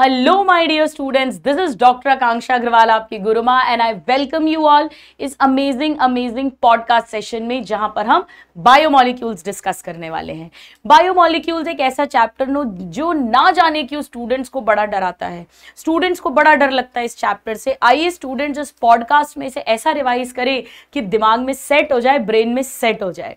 Hello my dear students this is doctor Akanksha Agarwal आपकी गुरुमा and I welcome you all इस amazing amazing podcast session में जहां पर हम बायोमोलिक्यूल्स डिस्कस करने वाले हैं बायोमोलिक्यूल्स एक ऐसा चैप्टर नो जो ना जाने क्यों स्टूडेंट्स को बड़ा डराता है स्टूडेंट्स को बड़ा डर लगता है इस चैप्टर से आइए स्टूडेंट्स इस पॉडकास्ट में से ऐसा रिवाइज करें कि दिमाग में सेट हो जाए ब्रेन में सेट हो जाए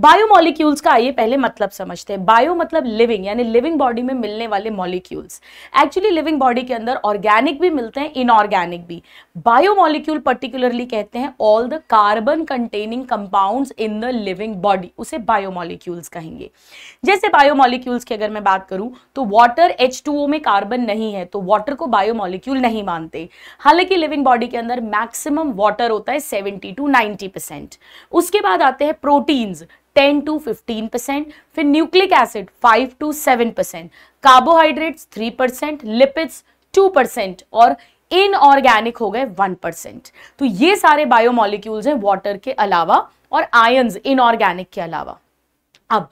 बायोमोलिक्यूल्स का आइए पहले मतलब समझते हैं बायो मतलब लिविंग यानी लिविंग बॉडी में मिलने वाले मॉलिक्यूल्स एक्चुअली लिविंग बॉडी के अंदर ऑर्गेनिक भी मिलते हैं इनऑर्गेनिक भी बायोमोलिक्यूल पर्टिकुलरली कहते हैं all the carbon containing compound in the living body उसे बायोमोलिक्यूल्स कहेंगे जैसे बायोमोलिक्यूल्स की अगर मैं बात करूं तो वाटर एच में कार्बन नहीं है तो वाटर को बायोमोलिक्यूल नहीं मानते हालांकि लिविंग बॉडी के अंदर मैक्सिमम वाटर होता है सेवेंटी टू परसेंट उसके बाद आते हैं proteins ten to fifteen percent फिर nucleic acid five to seven percent carbohydrates three percent lipids two percent और इनऑर्गेनिक हो गए वन परसेंट तो ये सारे बायोमोलिक्यूल्स हैं वाटर के अलावा और आयन्स इनऑर्गेनिक के अलावा अब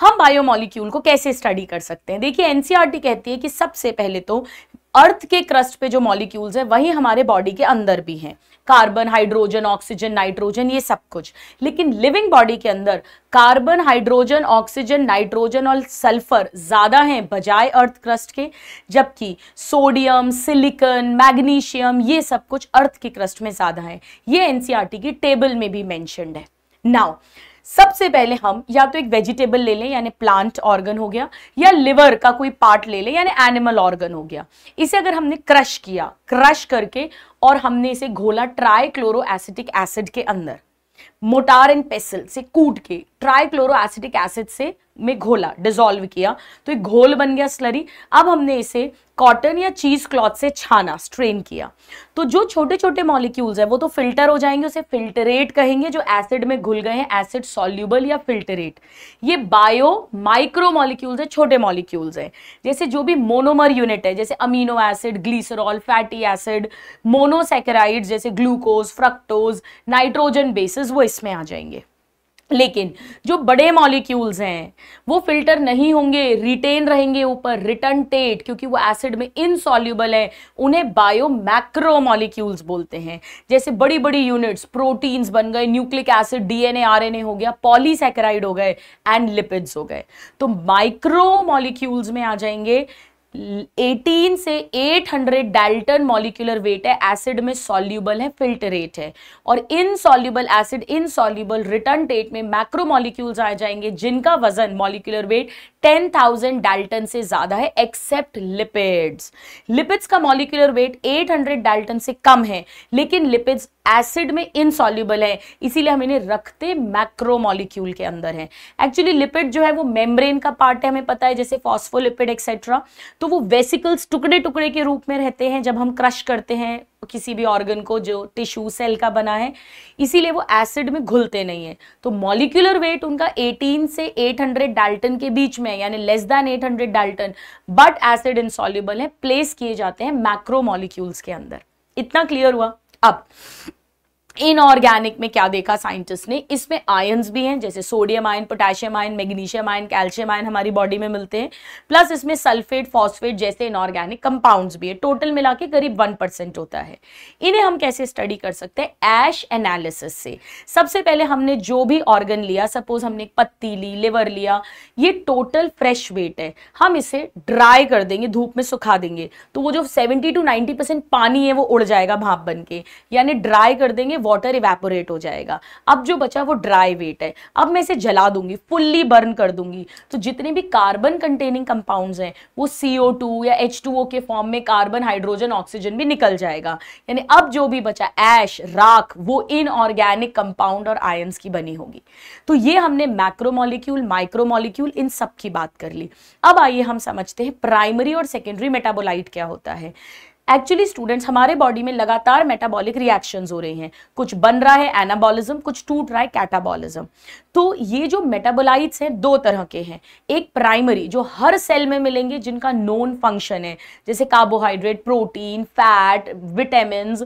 हम बायोमोलिक्यूल को कैसे स्टडी कर सकते हैं देखिए एनसीआरटी कहती है कि सबसे पहले तो अर्थ के क्रस्ट पे जो मॉलिक्यूल्स है वही हमारे बॉडी के अंदर भी हैं कार्बन हाइड्रोजन ऑक्सीजन नाइट्रोजन ये सब कुछ लेकिन लिविंग बॉडी के अंदर कार्बन हाइड्रोजन ऑक्सीजन नाइट्रोजन और सल्फर ज़्यादा हैं बजाय अर्थ क्रस्ट के जबकि सोडियम सिलिकन मैग्नीशियम ये सब कुछ अर्थ के क्रस्ट में ज़्यादा है ये एनसीआरटी e की टेबल में भी मैंशनड है नाउ सबसे पहले हम या तो एक वेजिटेबल ले लें यानी प्लांट ऑर्गन हो गया या लिवर का कोई पार्ट ले लें यानी एनिमल ऑर्गन हो गया इसे अगर हमने क्रश किया क्रश करके और हमने इसे घोला ट्राईक्लोरो एसिटिक एसिड के अंदर मोटार एंड पेसल से कूट के ट्राईक्लोरो एसिटिक एसिड से में घोला डिजोल्व किया तो एक घोल बन गया स्लरी अब हमने इसे कॉटन या चीज क्लॉथ से छाना स्ट्रेन किया तो जो छोटे छोटे मॉलिक्यूल्स हैं वो तो फिल्टर हो जाएंगे उसे फिल्टरेट कहेंगे जो एसिड में घुल गए हैं एसिड सॉल्यूबल या फिल्टरेट ये बायो माइक्रो मॉलिक्यूल्स हैं छोटे मॉलिक्यूल्स हैं जैसे जो भी मोनोमर यूनिट है जैसे amino acid glycerol fatty acid monosaccharide जैसे ग्लूकोज फ्रक्टोज नाइट्रोजन बेसिस वो इसमें आ जाएंगे लेकिन जो बड़े मॉलिक्यूल्स हैं वो फिल्टर नहीं होंगे रिटेन रहेंगे ऊपर रिटर्न टेट क्योंकि वो एसिड में इनसॉल्यूबल है उन्हें बायो मैक्रो मॉलिक्यूल्स बोलते हैं जैसे बड़ी बड़ी यूनिट्स प्रोटीन्स बन गए न्यूक्लिक एसिड डीएनए आरएनए हो गया पॉलीसेकेराइड हो गए एंड लिपिड्स हो गए तो माइक्रो मॉलिक्यूल्स में आ जाएंगे 18 से 800 हंड्रेड डाल्टन मॉलिक्यूलर वेट है एसिड में सॉल्यूबल है फिल्टरेट है और insoluble acid insoluble retentate में मैक्रो मॉलिक्यूल्स आ जाएंगे जिनका वजन मॉलिक्यूलर वेट 10,000 थाउजेंड डाल्टन से ज्यादा है एक्सेप्ट लिपिड्स लिपिड्स का मॉलिक्यूलर वेट 800 हंड्रेड डाल्टन से कम है लेकिन लिपिड्स एसिड में इनसॉल्यूबल है इसीलिए हम इन्हें रखते मैक्रो मॉलिक्यूल के अंदर है एक्चुअली लिपिड जो है वो मेम्ब्रेन का पार्ट है हमें पता है जैसे फॉस्फोलिपिड एक्सेट्रा तो वो वेसिकल्स टुकड़े टुकड़े के रूप में रहते हैं जब हम क्रश करते हैं किसी भी ऑर्गन को जो टिश्यू सेल का बना है इसीलिए वो एसिड में घुलते नहीं है तो मॉलिक्यूलर वेट उनका 18 से 800 डाल्टन के बीच में यानी less than 800 dalton but acid insoluble है प्लेस किए जाते हैं मैक्रो मॉलिक्यूल्स के अंदर इतना क्लियर हुआ अब इनऑर्गेनिक में क्या देखा साइंटिस्ट ने इसमें आयन्स भी हैं जैसे sodium ion potassium ion magnesium ion calcium ion हमारी बॉडी में मिलते हैं प्लस इसमें सल्फेट फॉस्फेट जैसे इनऑर्गेनिक कंपाउंड्स भी है टोटल मिला के करीब वन परसेंट होता है इन्हें हम कैसे स्टडी कर सकते हैं एश एनालिसिस से सबसे पहले हमने जो भी ऑर्गन लिया सपोज हमने पत्ती ली लिवर लिया ये टोटल फ्रेश वेट है हम इसे ड्राई कर देंगे धूप में सुखा देंगे तो वो जो सेवेंटी टू नाइन्टी पानी है वो उड़ जाएगा भाप बन के यानी ड्राई कर देंगे वाटर इवेपोरेट हो जाएगा अब जो बचा वो ड्राई वेट है अब मैं इसे जला दूंगी फुल्ली बर्न कर दूंगी तो जितने भी कार्बन कंटेनिंग कंपाउंड्स हैं वो सी या एच के फॉर्म में कार्बन हाइड्रोजन ऑक्सीजन भी निकल जाएगा यानी अब जो भी बचा एश राख वो इनऑर्गेनिक कंपाउंड और आयन्स की बनी होगी तो ये हमने मैक्रोमोलिक्यूल माइक्रोमोलिक्यूल इन सब की बात कर ली अब आइए हम समझते हैं प्राइमरी और सेकेंडरी मेटाबोलाइट क्या होता है एक्चुअली स्टूडेंट्स हमारे बॉडी में लगातार मेटाबॉलिक रिएक्शंस हो रहे हैं कुछ बन रहा है एनाबॉलिज्म कुछ टूट रहा है कैटाबॉलिज्म तो ये जो मेटाबोलाइट्स हैं दो तरह के हैं एक प्राइमरी जो हर सेल में मिलेंगे जिनका नोन फंक्शन है जैसे कार्बोहाइड्रेट प्रोटीन फैट विटामिन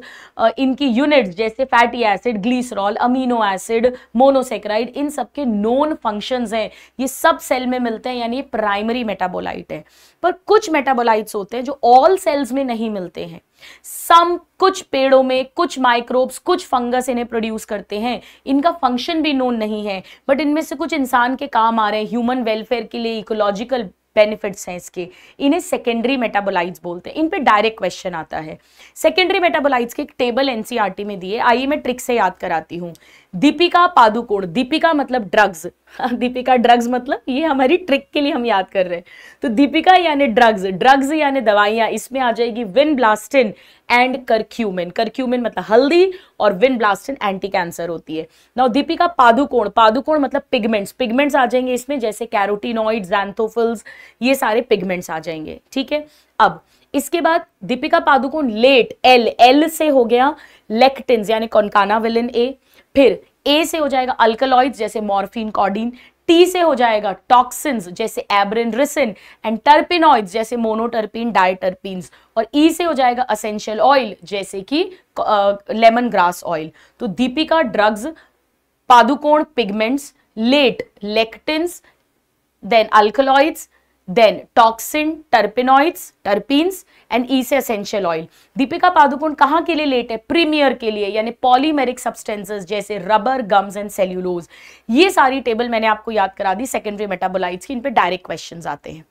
इनकी यूनिट्स जैसे fatty acid glycerol amino acid monosaccharide इन सब के नोन फंक्शन हैं ये सब सेल में मिलते हैं यानी प्राइमरी मेटाबोलाइट है पर कुछ मेटाबोलाइट्स होते हैं जो ऑल सेल्स में नहीं मिलते निकलते हैं सम कुछ पेड़ों में कुछ माइक्रोब्स कुछ फंगस इन्हें प्रोड्यूस करते हैं इनका फंक्शन भी नोन नहीं है बट इनमें से कुछ इंसान के काम आ रहे हैं ह्यूमन वेलफेयर के लिए इकोलॉजिकल बेनिफिट्स हैं इसके इन्हें सेकेंडरी मेटाबोलाइट्स बोलते हैं इन पे डायरेक्ट क्वेश्चन आता है सेकेंडरी मेटाबोलाइट्स के एक टेबल एनसीईआरटी e में दिए आइए मैं ट्रिक से याद कराती हूँ दीपिका पादुकोण दीपिका मतलब ड्रग्स हाँ, दीपिका ड्रग्स मतलब ये हमारी ट्रिक के लिए हम याद कर रहे हैं तो दीपिका यानी ड्रग्स ड्रग्स यानी दवाइयां इसमें आ जाएगी vinblastine and curcumin curcumin मतलब हल्दी और विन ब्लास्टिन एंटी कैंसर होती है ना दीपिका पादुकोण पादुकोण मतलब पिगमेंट्स पिगमेंट्स आ जाएंगे इसमें जैसे कैरोटीनॉइड जैंथोफिल्स ये सारे पिगमेंट्स आ जाएंगे ठीक है अब इसके बाद Deepika Padukone late L L से हो गया लेक्टिन यानी कौनकाना विलिन ए फिर ए से हो जाएगा अल्कलॉइड जैसे मॉर्फिन कॉडिन टी से हो जाएगा टॉक्सिन्स जैसे एब्रिन रिसिन एंड टर्पिनॉइड जैसे मोनोटर्पिन डायटर्पिन और ई e से हो जाएगा असेंशियल ऑयल जैसे कि लेमन ग्रास ऑयल तो Deepika drugs Padukone pigments late lectins then alkaloids then toxin terpenoids terpenes and E से एसेंशियल ऑयल दीपिका पादुकोण कहाँ के लिए लेट है प्रीमियर के लिए यानी पॉलीमेरिक सब्सटेंसेस जैसे रबर गम्स एंड सेल्यूलोज ये सारी टेबल मैंने आपको याद करा दी सेकेंडरी मेटाबोलाइट्स की इन पर डायरेक्ट क्वेश्चन आते हैं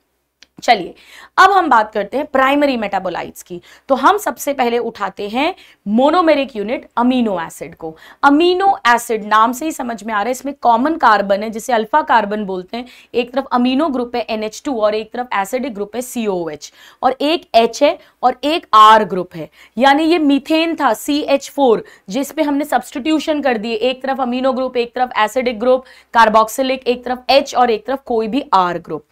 चलिए अब हम बात करते हैं प्राइमरी मेटाबोलाइट्स की तो हम सबसे पहले उठाते हैं मोनोमेरिक यूनिट अमीनो एसिड को अमीनो एसिड नाम से ही समझ में आ रहा है इसमें कॉमन कार्बन है जिसे अल्फा कार्बन बोलते हैं एक तरफ अमीनो ग्रुप है टू और एक तरफ एसिडिक ग्रुप है सी और एक एच है और एक आर ग्रुप है यानी ये मीथेन था सी एच फोर जिसपे हमने सब्सटीट्यूशन कर दिए एक तरफ अमीनो ग्रुप एक तरफ एसिडिक ग्रुप कार्बोक्सिलिक एक तरफ एच और एक तरफ कोई भी R group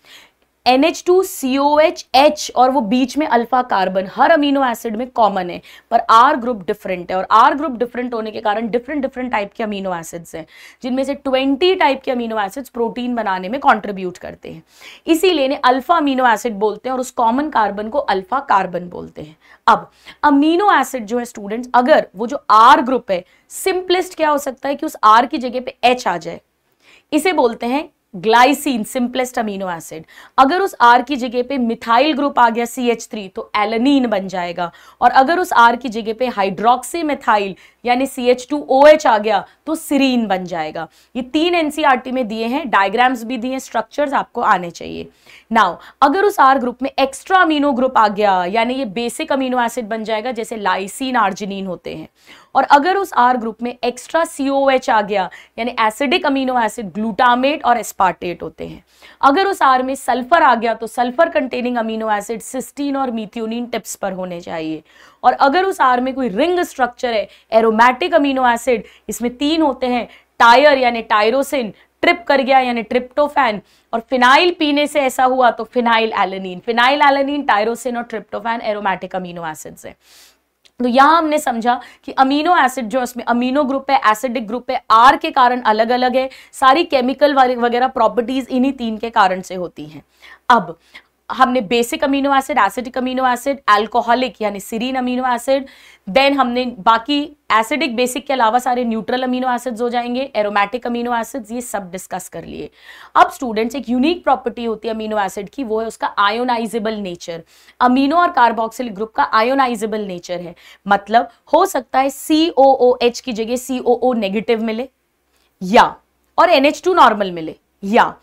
N H two CO H H और वो बीच में अल्फा कार्बन हर अमीनो एसिड में कॉमन है पर आर ग्रुप डिफरेंट है और आर ग्रुप डिफरेंट होने के कारण डिफरेंट डिफरेंट टाइप के अमीनो एसिड्स हैं जिनमें से ट्वेंटी टाइप के अमीनो एसिड्स प्रोटीन बनाने में कॉन्ट्रीब्यूट करते हैं इसीलिए इन्हें अल्फा अमीनो एसिड बोलते हैं और उस कॉमन कार्बन को अल्फा कार्बन बोलते हैं अब अमीनो एसिड जो है स्टूडेंट्स अगर वो जो आर ग्रुप है सिंपलेस्ट क्या हो सकता है कि उस आर की जगह पे एच आ जाए इसे बोलते हैं ग्लाइसिन सिंपलेस्ट अमीनो एसिड अगर उस आर की जगह पे मिथाइल ग्रुप आ गया सी एच थ्री तो एलनिन बन जाएगा और अगर उस आर की जगह पे हाइड्रोक्सी मिथाइल यानी C H two O H आ गया तो सीरीन बन जाएगा ये तीन एनसीईआरटी e में दिए हैं डायग्राम्स भी दिए स्ट्रक्चर्स आपको आने चाहिए नाउ अगर उस आर ग्रुप में एक्स्ट्रा अमीनो ग्रुप आ गया यानी ये बेसिक अमीनो एसिड बन जाएगा जैसे लाइसिन आर्जिनिन होते हैं और अगर उस आर ग्रुप में एक्स्ट्रा सी ओ एच आ गया यानी एसिडिक अमीनो एसिड ग्लूटामेट और एस्पा एस्पार्टेट होते हैं अगर उस आर में सल्फर आ गया तो sulphur containing amino acid cysteine और मिथ्योनिन टिप्स पर होने चाहिए और अगर उस आर में कोई रिंग स्ट्रक्चर है एरोमेटिक अमीनो एसिड इसमें तीन होते हैं टायर यानी टायरोसिन ट्रिप कर गया यानी ट्रिप्टोफैन और फिनाइल पीने से ऐसा हुआ तो phenyl alanine phenyl alanine tyrosine और ट्रिप्टोफैन एरोमेटिक अमीनो एसिड्स है तो यहां हमने समझा कि अमीनो एसिड जो इसमें अमीनो ग्रुप है एसिडिक ग्रुप है आर के कारण अलग अलग है सारी केमिकल वगैरह प्रॉपर्टीज इन्हीं तीन के कारण से होती हैं अब हमने basic amino acid acidic amino acid alcoholic यानी सीरीन अमीनो एसिड देन हमने बाकी एसिडिक बेसिक के अलावा सारे न्यूट्रल अमीनो एसिड्स हो जाएंगे एरोमेटिक अमीनो एसिड्स ये सब डिस्कस कर लिए अब स्टूडेंट्स एक यूनिक प्रॉपर्टी होती है अमीनो एसिड की वो है उसका आयोनाइजेबल नेचर अमीनो और कार्बोक्सिल ग्रुप का आयोनाइजेबल नेचर है मतलब हो सकता है सी ओ ओ एच की जगह सी ओ ओ नेगेटिव मिले या और एन एच टू नॉर्मल मिले या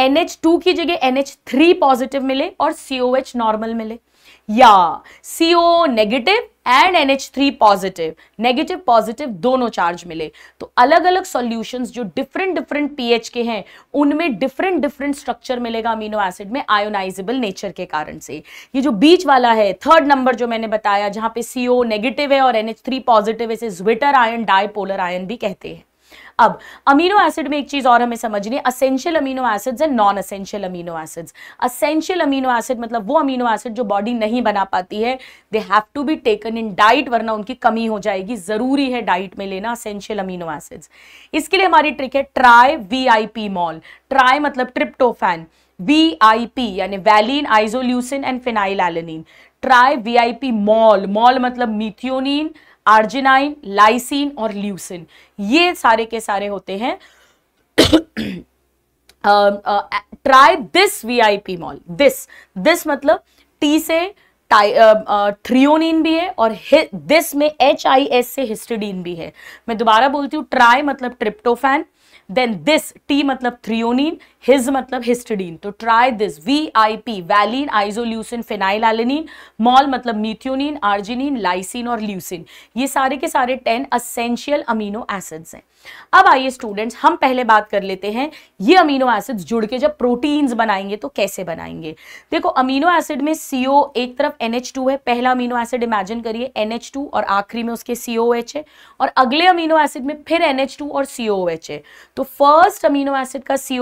NH2 की जगह NH3 पॉजिटिव मिले और COH नॉर्मल मिले या CO negative and NH3 positive negative positive दोनों चार्ज मिले तो अलग अलग सॉल्यूशंस जो डिफरेंट डिफरेंट पीएच के हैं उनमें डिफरेंट डिफरेंट स्ट्रक्चर मिलेगा अमीनो एसिड में आयोनाइजेबल नेचर के कारण से ये जो बीच वाला है थर्ड नंबर जो मैंने बताया जहां पे CO नेगेटिव है और NH3 पॉजिटिव इसे ज्विटर आयन डायपोलर आयन भी कहते हैं अब अमीनो एसिड में एक चीज और हमें समझनी है essential amino acids and non essential amino acids essential amino acid मतलब वो अमीनो एसिड जो बॉडी नहीं बना पाती है they have to be taken in diet वरना उनकी कमी हो जाएगी जरूरी है डाइट में लेना असेंशियल अमीनो एसिड्स इसके लिए हमारी ट्रिक है ट्राई वी मॉल ट्राई मतलब ट्रिप्टोफैन वी आई पी यानी valine isoleucine and phenyl alanine try V I P mall mall मतलब मिथियोनिन आर्जिनाइन लाइसिन और ल्यूसिन ये सारे के सारे होते हैं try this V I P mall this this मतलब टी से थ्रियोनिन भी है और दिस में एच आई एस से हिस्टिडीन भी है मैं दोबारा बोलती हूँ ट्राई मतलब ट्रिप्टोफैन देन दिस टी मतलब थ्रियोनिन हिज मतलब हिस्टडीन तो try this V I P valine isoleucine phenyl alanine mall मतलब मीथ्योनिन आर्जिनिन लाइसिन और ल्यूसिन ये सारे के सारे टेन असेंशियल अमीनो एसिड्स हैं अब आइए स्टूडेंट्स हम पहले बात कर लेते हैं ये अमीनो एसिड्स जुड़ के जब प्रोटीन्स बनाएंगे तो कैसे बनाएंगे देखो अमीनो एसिड में सी एक तरफ एन है पहला अमीनो एसिड इमेजिन करिए एन और आखिरी में उसके सी है और अगले अमीनो एसिड में फिर एन और सी है तो फर्स्ट अमीनो एसिड का सी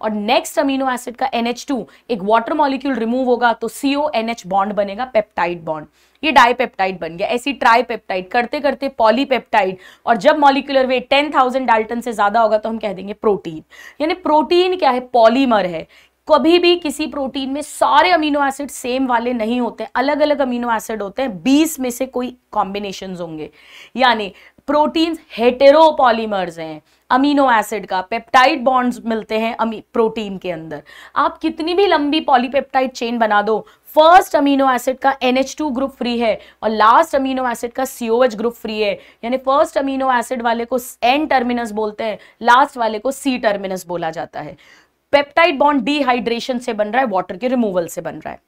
और नेक्स्ट अमीनो एसिड का NH2 एक वाटर मॉलिक्यूल रिमूव होगा तो CONH बॉन्ड बनेगा पेप्टाइड बॉन्ड ये डाईपेप्टाइड बन गया ऐसी ट्राईपेप्टाइड करते करते पॉलीपेप्टाइड और जब मॉलिकुलर वेट 10,000 डाल्टन से ज्यादा होगा तो हम कह देंगे प्रोटीन यानी प्रोटीन क्या है पॉलीमर है कभी भी किसी प्रोटीन में सारे अमीनो एसिड सेम वाले नहीं होते अलग अलग अमीनो एसिड होते हैं बीस में से कोई कॉम्बिनेशन होंगे यानी प्रोटीन्स हेटेरोपॉलीमर्स हैं अमीनो एसिड का पेप्टाइड बॉन्ड्स मिलते हैं प्रोटीन के अंदर आप कितनी भी लंबी पॉलीपेप्टाइड चेन बना दो फर्स्ट अमीनो एसिड का NH2 ग्रुप फ्री है और लास्ट अमीनो एसिड का COH ग्रुप फ्री है यानी फर्स्ट अमीनो एसिड वाले को एन टर्मिनस बोलते हैं लास्ट वाले को सी टर्मिनस बोला जाता है पेप्टाइड बॉन्ड डिहाइड्रेशन से बन रहा है वाटर के रिमूवल से बन रहा है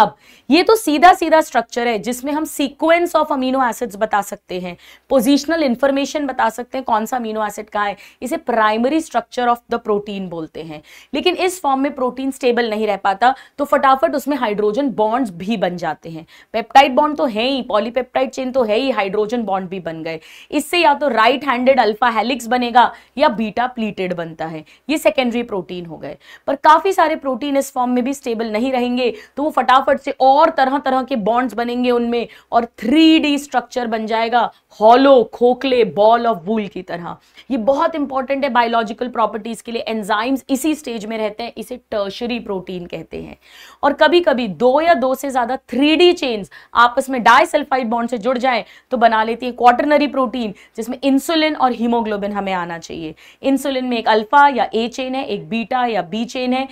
अब ये तो सीधा सीधा स्ट्रक्चर है जिसमें हम सीक्वेंस ऑफ अमीनो एसिड्स बता सकते हैं पोजिशनल इंफॉर्मेशन बता सकते हैं कौन सा अमीनो एसिड कहाँ है इसे primary structure of the protein बोलते हैं लेकिन इस फॉर्म में प्रोटीन स्टेबल नहीं रह पाता तो फटाफट उसमें हाइड्रोजन बॉन्ड्स भी बन जाते हैं पेप्टाइड बॉन्ड तो है ही पॉलीपेप्टाइड चेन तो है ही हाइड्रोजन बॉन्ड भी बन गए इससे या तो राइट हैंडेड अल्फा हेलिक्स बनेगा या बीटा प्लीटेड बनता है ये सेकेंडरी प्रोटीन हो गए पर काफी सारे प्रोटीन इस फॉर्म में भी स्टेबल नहीं रहेंगे तो वो फटाफट फटाफट से और तरह तरह के बॉन्ड्स बनेंगे उनमें और थ्री स्ट्रक्चर बन जाएगा हॉलो खोखले बॉल ऑफ वूल की तरह ये बहुत इंपॉर्टेंट है बायोलॉजिकल प्रॉपर्टीज के लिए एंजाइम्स इसी स्टेज में रहते हैं इसे टर्शरी प्रोटीन कहते हैं और कभी कभी दो या दो से ज्यादा थ्री डी आपस में डाइसल्फाइड बॉन्ड से जुड़ जाए तो बना लेती है क्वार्टनरी प्रोटीन जिसमें इंसुलिन और हीमोग्लोबिन हमें आना चाहिए इंसुलिन में एक अल्फा या ए चेन है एक बीटा या बी चेन है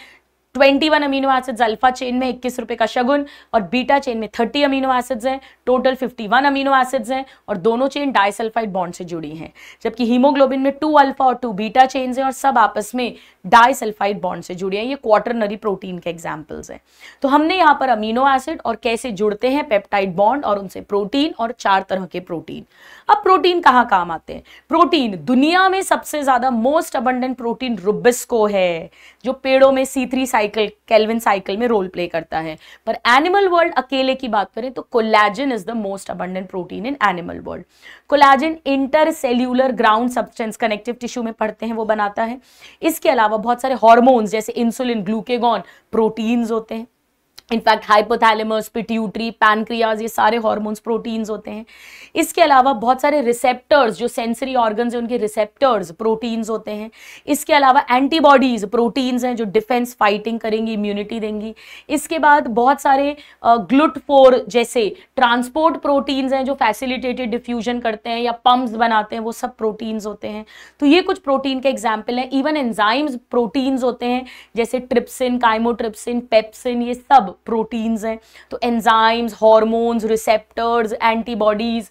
twenty one amino acids alpha chain में इक्कीस रुपए का शगुन और बीटा चेन में थर्टी अमीनो एसिड्स हैं total fifty one amino acids हैं और दोनों चेन डाइसल्फाइड बॉन्ड से जुड़ी हैं जबकि हीमोग्लोबिन में टू अल्फा और टू बीटा चेन्स हैं और सब आपस में डाइसल्फाइड बॉन्ड से जुड़े हैं ये क्वार्टरनरी प्रोटीन के एग्जाम्पल्स हैं तो हमने यहाँ पर अमीनो एसिड और कैसे जुड़ते हैं पेप्टाइड बॉन्ड और उनसे प्रोटीन और चार तरह के प्रोटीन अब प्रोटीन कहाँ काम आते हैं प्रोटीन दुनिया में सबसे ज़्यादा मोस्ट अबंडेंट प्रोटीन रुबिस्को है जो पेड़ों में सी साइकिल कैलविन साइकिल में रोल प्ले करता है पर एनिमल वर्ल्ड अकेले की बात करें तो collagen is the most abundant protein in animal world collagen intercellular ground substance connective tissue में पढ़ते हैं वो बनाता है इसके अलावा अलावा बहुत सारे हॉर्मोन्स जैसे इंसुलिन ग्लूकेगॉन प्रोटीन्स होते हैं इनफैक्ट हाइपोथैलेमस पिट्यूटरी पैनक्रियाज ये सारे हॉर्मोन्स प्रोटीन्स होते हैं इसके अलावा बहुत सारे रिसेप्टर्स जो सेंसरी ऑर्गन्स हैं उनके रिसेप्टर्स प्रोटीन्स होते हैं इसके अलावा एंटीबॉडीज प्रोटीन्स हैं जो डिफेंस फाइटिंग करेंगी इम्यूनिटी देंगी इसके बाद बहुत सारे ग्लूट फोर जैसे ट्रांसपोर्ट प्रोटीन्स हैं जो फैसिलिटेटेड डिफ्यूजन करते हैं या पम्प्स बनाते हैं वो सब प्रोटीन्स होते हैं तो ये कुछ प्रोटीन के एग्जाम्पल हैं इवन एंजाइम्स प्रोटीन्स होते हैं जैसे ट्रिप्सिन काइमोट्रिप्सिन पेप्सिन ये सब प्रोटीन्स हैं तो enzymes hormones receptors antibodies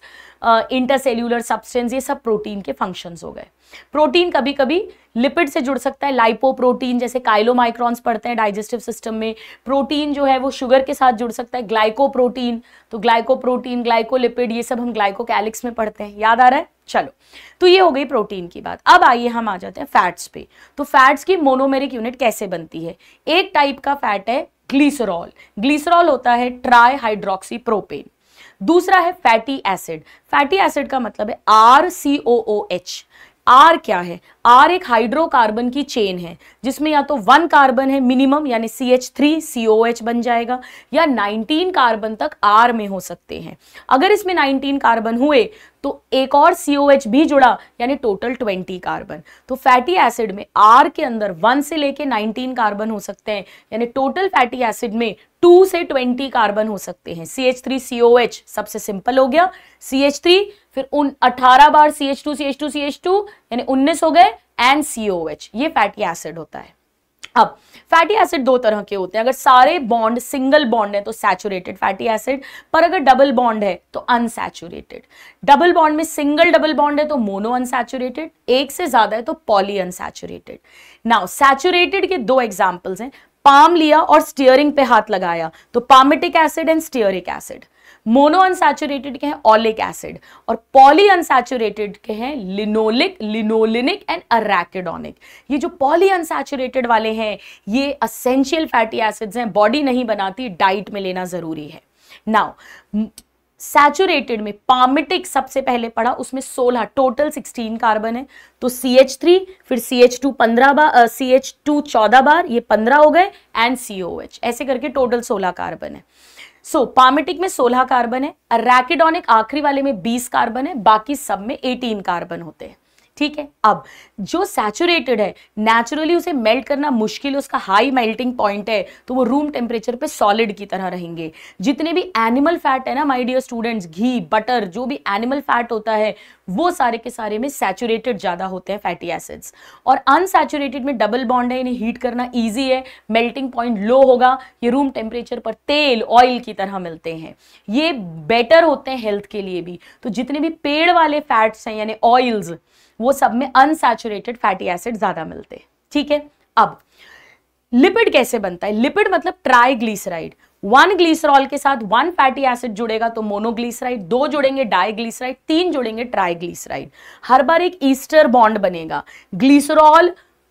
intercellular substance ये सब प्रोटीन के फंक्शंस हो गए प्रोटीन कभी कभी लिपिड से जुड़ सकता है लाइपोप्रोटीन जैसे काइलोमाइक्रॉन्स पड़ते हैं डाइजेस्टिव सिस्टम में प्रोटीन जो है वो शुगर के साथ जुड़ सकता है ग्लाइकोप्रोटीन तो ग्लाइकोप्रोटीन ग्लाइकोलिपिड ये सब हम ग्लाइकोकैलिक्स में पढ़ते हैं याद आ रहा है चलो तो ये हो गई प्रोटीन की बात अब आइए हम आ जाते हैं फैट्स पे तो फैट्स की मोनोमेरिक यूनिट कैसे बनती है एक टाइप का फैट है ग्लीसरॉल ग्लीसरॉल होता है ट्राई हाइड्रोक्सी प्रोपेन दूसरा है फैटी एसिड फैटी एसिड का मतलब है R C O O H R क्या है आर एक हाइड्रोकार्बन की चेन है जिसमें या तो वन कार्बन है मिनिमम यानी C H three C O H बन जाएगा या 19 कार्बन तक आर में हो सकते हैं अगर इसमें 19 कार्बन हुए तो एक और एच भी जुड़ा यानी टोटल 20 कार्बन तो फैटी एसिड में आर के अंदर वन से लेके 19 कार्बन हो सकते हैं यानी टोटल फैटी एसिड में टू से ट्वेंटी कार्बन हो सकते हैं C H three C O H सबसे सिंपल हो गया सी एच थ्री फिर उन अठारह बार C H two C H two C H two यानी उन्नीस हो गए एंड सी ओ एच ये फैटी एसिड होता है अब फैटी एसिड दो तरह के होते हैं अगर सारे बॉन्ड सिंगल बॉन्ड है तो सैचुरेटेड फैटी एसिड पर अगर डबल बॉन्ड है तो अनसैचुरेटेड डबल बॉन्ड में सिंगल डबल बॉन्ड है तो मोनो अनसैचुरेटेड एक से ज्यादा है तो पॉली अनसैचुरेटेड नाउ सैचुरेटेड के दो एग्जाम्पल्स हैं पाम लिया और स्टीयरिंग पे हाथ लगाया तो palmitic acid and stearic acid mono unsaturated के हैं ऑलिक एसिड और पॉली अनसेचुरेटेड के हैं लिनोलिक लिनोलिनिक एंड अरेकेडोनिक ये जो पॉली अनसेचुरेटेड वाले हैं ये असेंशियल फैटी एसिड्स हैं बॉडी नहीं बनाती डाइट में लेना ज़रूरी है नाउ सैचुरेटेड में पामिटिक सबसे पहले पड़ा उसमें 16 टोटल 16 कार्बन है तो सी एच थ्री फिर सी एच टू पंद्रह बार सी एच टू चौदह बार ये 15 हो गए एंड सी ओ एच ऐसे करके टोटल 16 कार्बन है सो so, पामेटिक में 16 कार्बन है रैकेडोनिक आखिरी वाले में 20 कार्बन है बाकी सब में 18 कार्बन होते हैं ठीक है अब जो सैचुरेटेड है नेचुरली उसे मेल्ट करना मुश्किल है उसका हाई मेल्टिंग पॉइंट है तो वो रूम टेम्परेचर पे सॉलिड की तरह रहेंगे जितने भी एनिमल फैट है ना माय डियर स्टूडेंट्स घी बटर जो भी एनिमल फैट होता है वो सारे के सारे में सैचुरेटेड ज़्यादा होते हैं फैटी एसिड्स और अनसेचुरेटेड में डबल बॉन्ड है इन्हें हीट करना ईजी है मेल्टिंग पॉइंट लो होगा ये रूम टेम्परेचर पर तेल ऑयल की तरह मिलते हैं ये बेटर होते हैं हेल्थ के लिए भी तो जितने भी पेड़ वाले फैट्स हैं यानी ऑयल्स वो सब में अनसेचुरेटेड फैटी एसिड ज़्यादा मिलते हैं ठीक है अब लिपिड कैसे बनता है लिपिड मतलब ट्राइग्लिसराइड वन ग्लिसरॉल के साथ वन फैटी एसिड जुड़ेगा तो मोनोग्लिसराइड दो जुड़ेंगे डाइग्लिसराइड तीन जुड़ेंगे ट्राइग्लिसराइड हर बार एक ईस्टर बॉन्ड बनेगा ग्लिसरॉल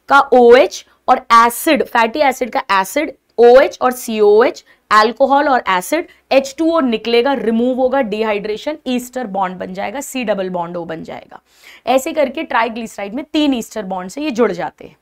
का ओ OH और एसिड फैटी एसिड का एसिड OH और COH एल्कोहल और एसिड एच टू ओ निकलेगा रिमूव होगा डिहाइड्रेशन ईस्टर बॉन्ड बन जाएगा सी डबल बॉन्ड ओ बन जाएगा ऐसे करके ट्राइग्लिसराइड में तीन ईस्टर बॉन्ड से ये जुड़ जाते हैं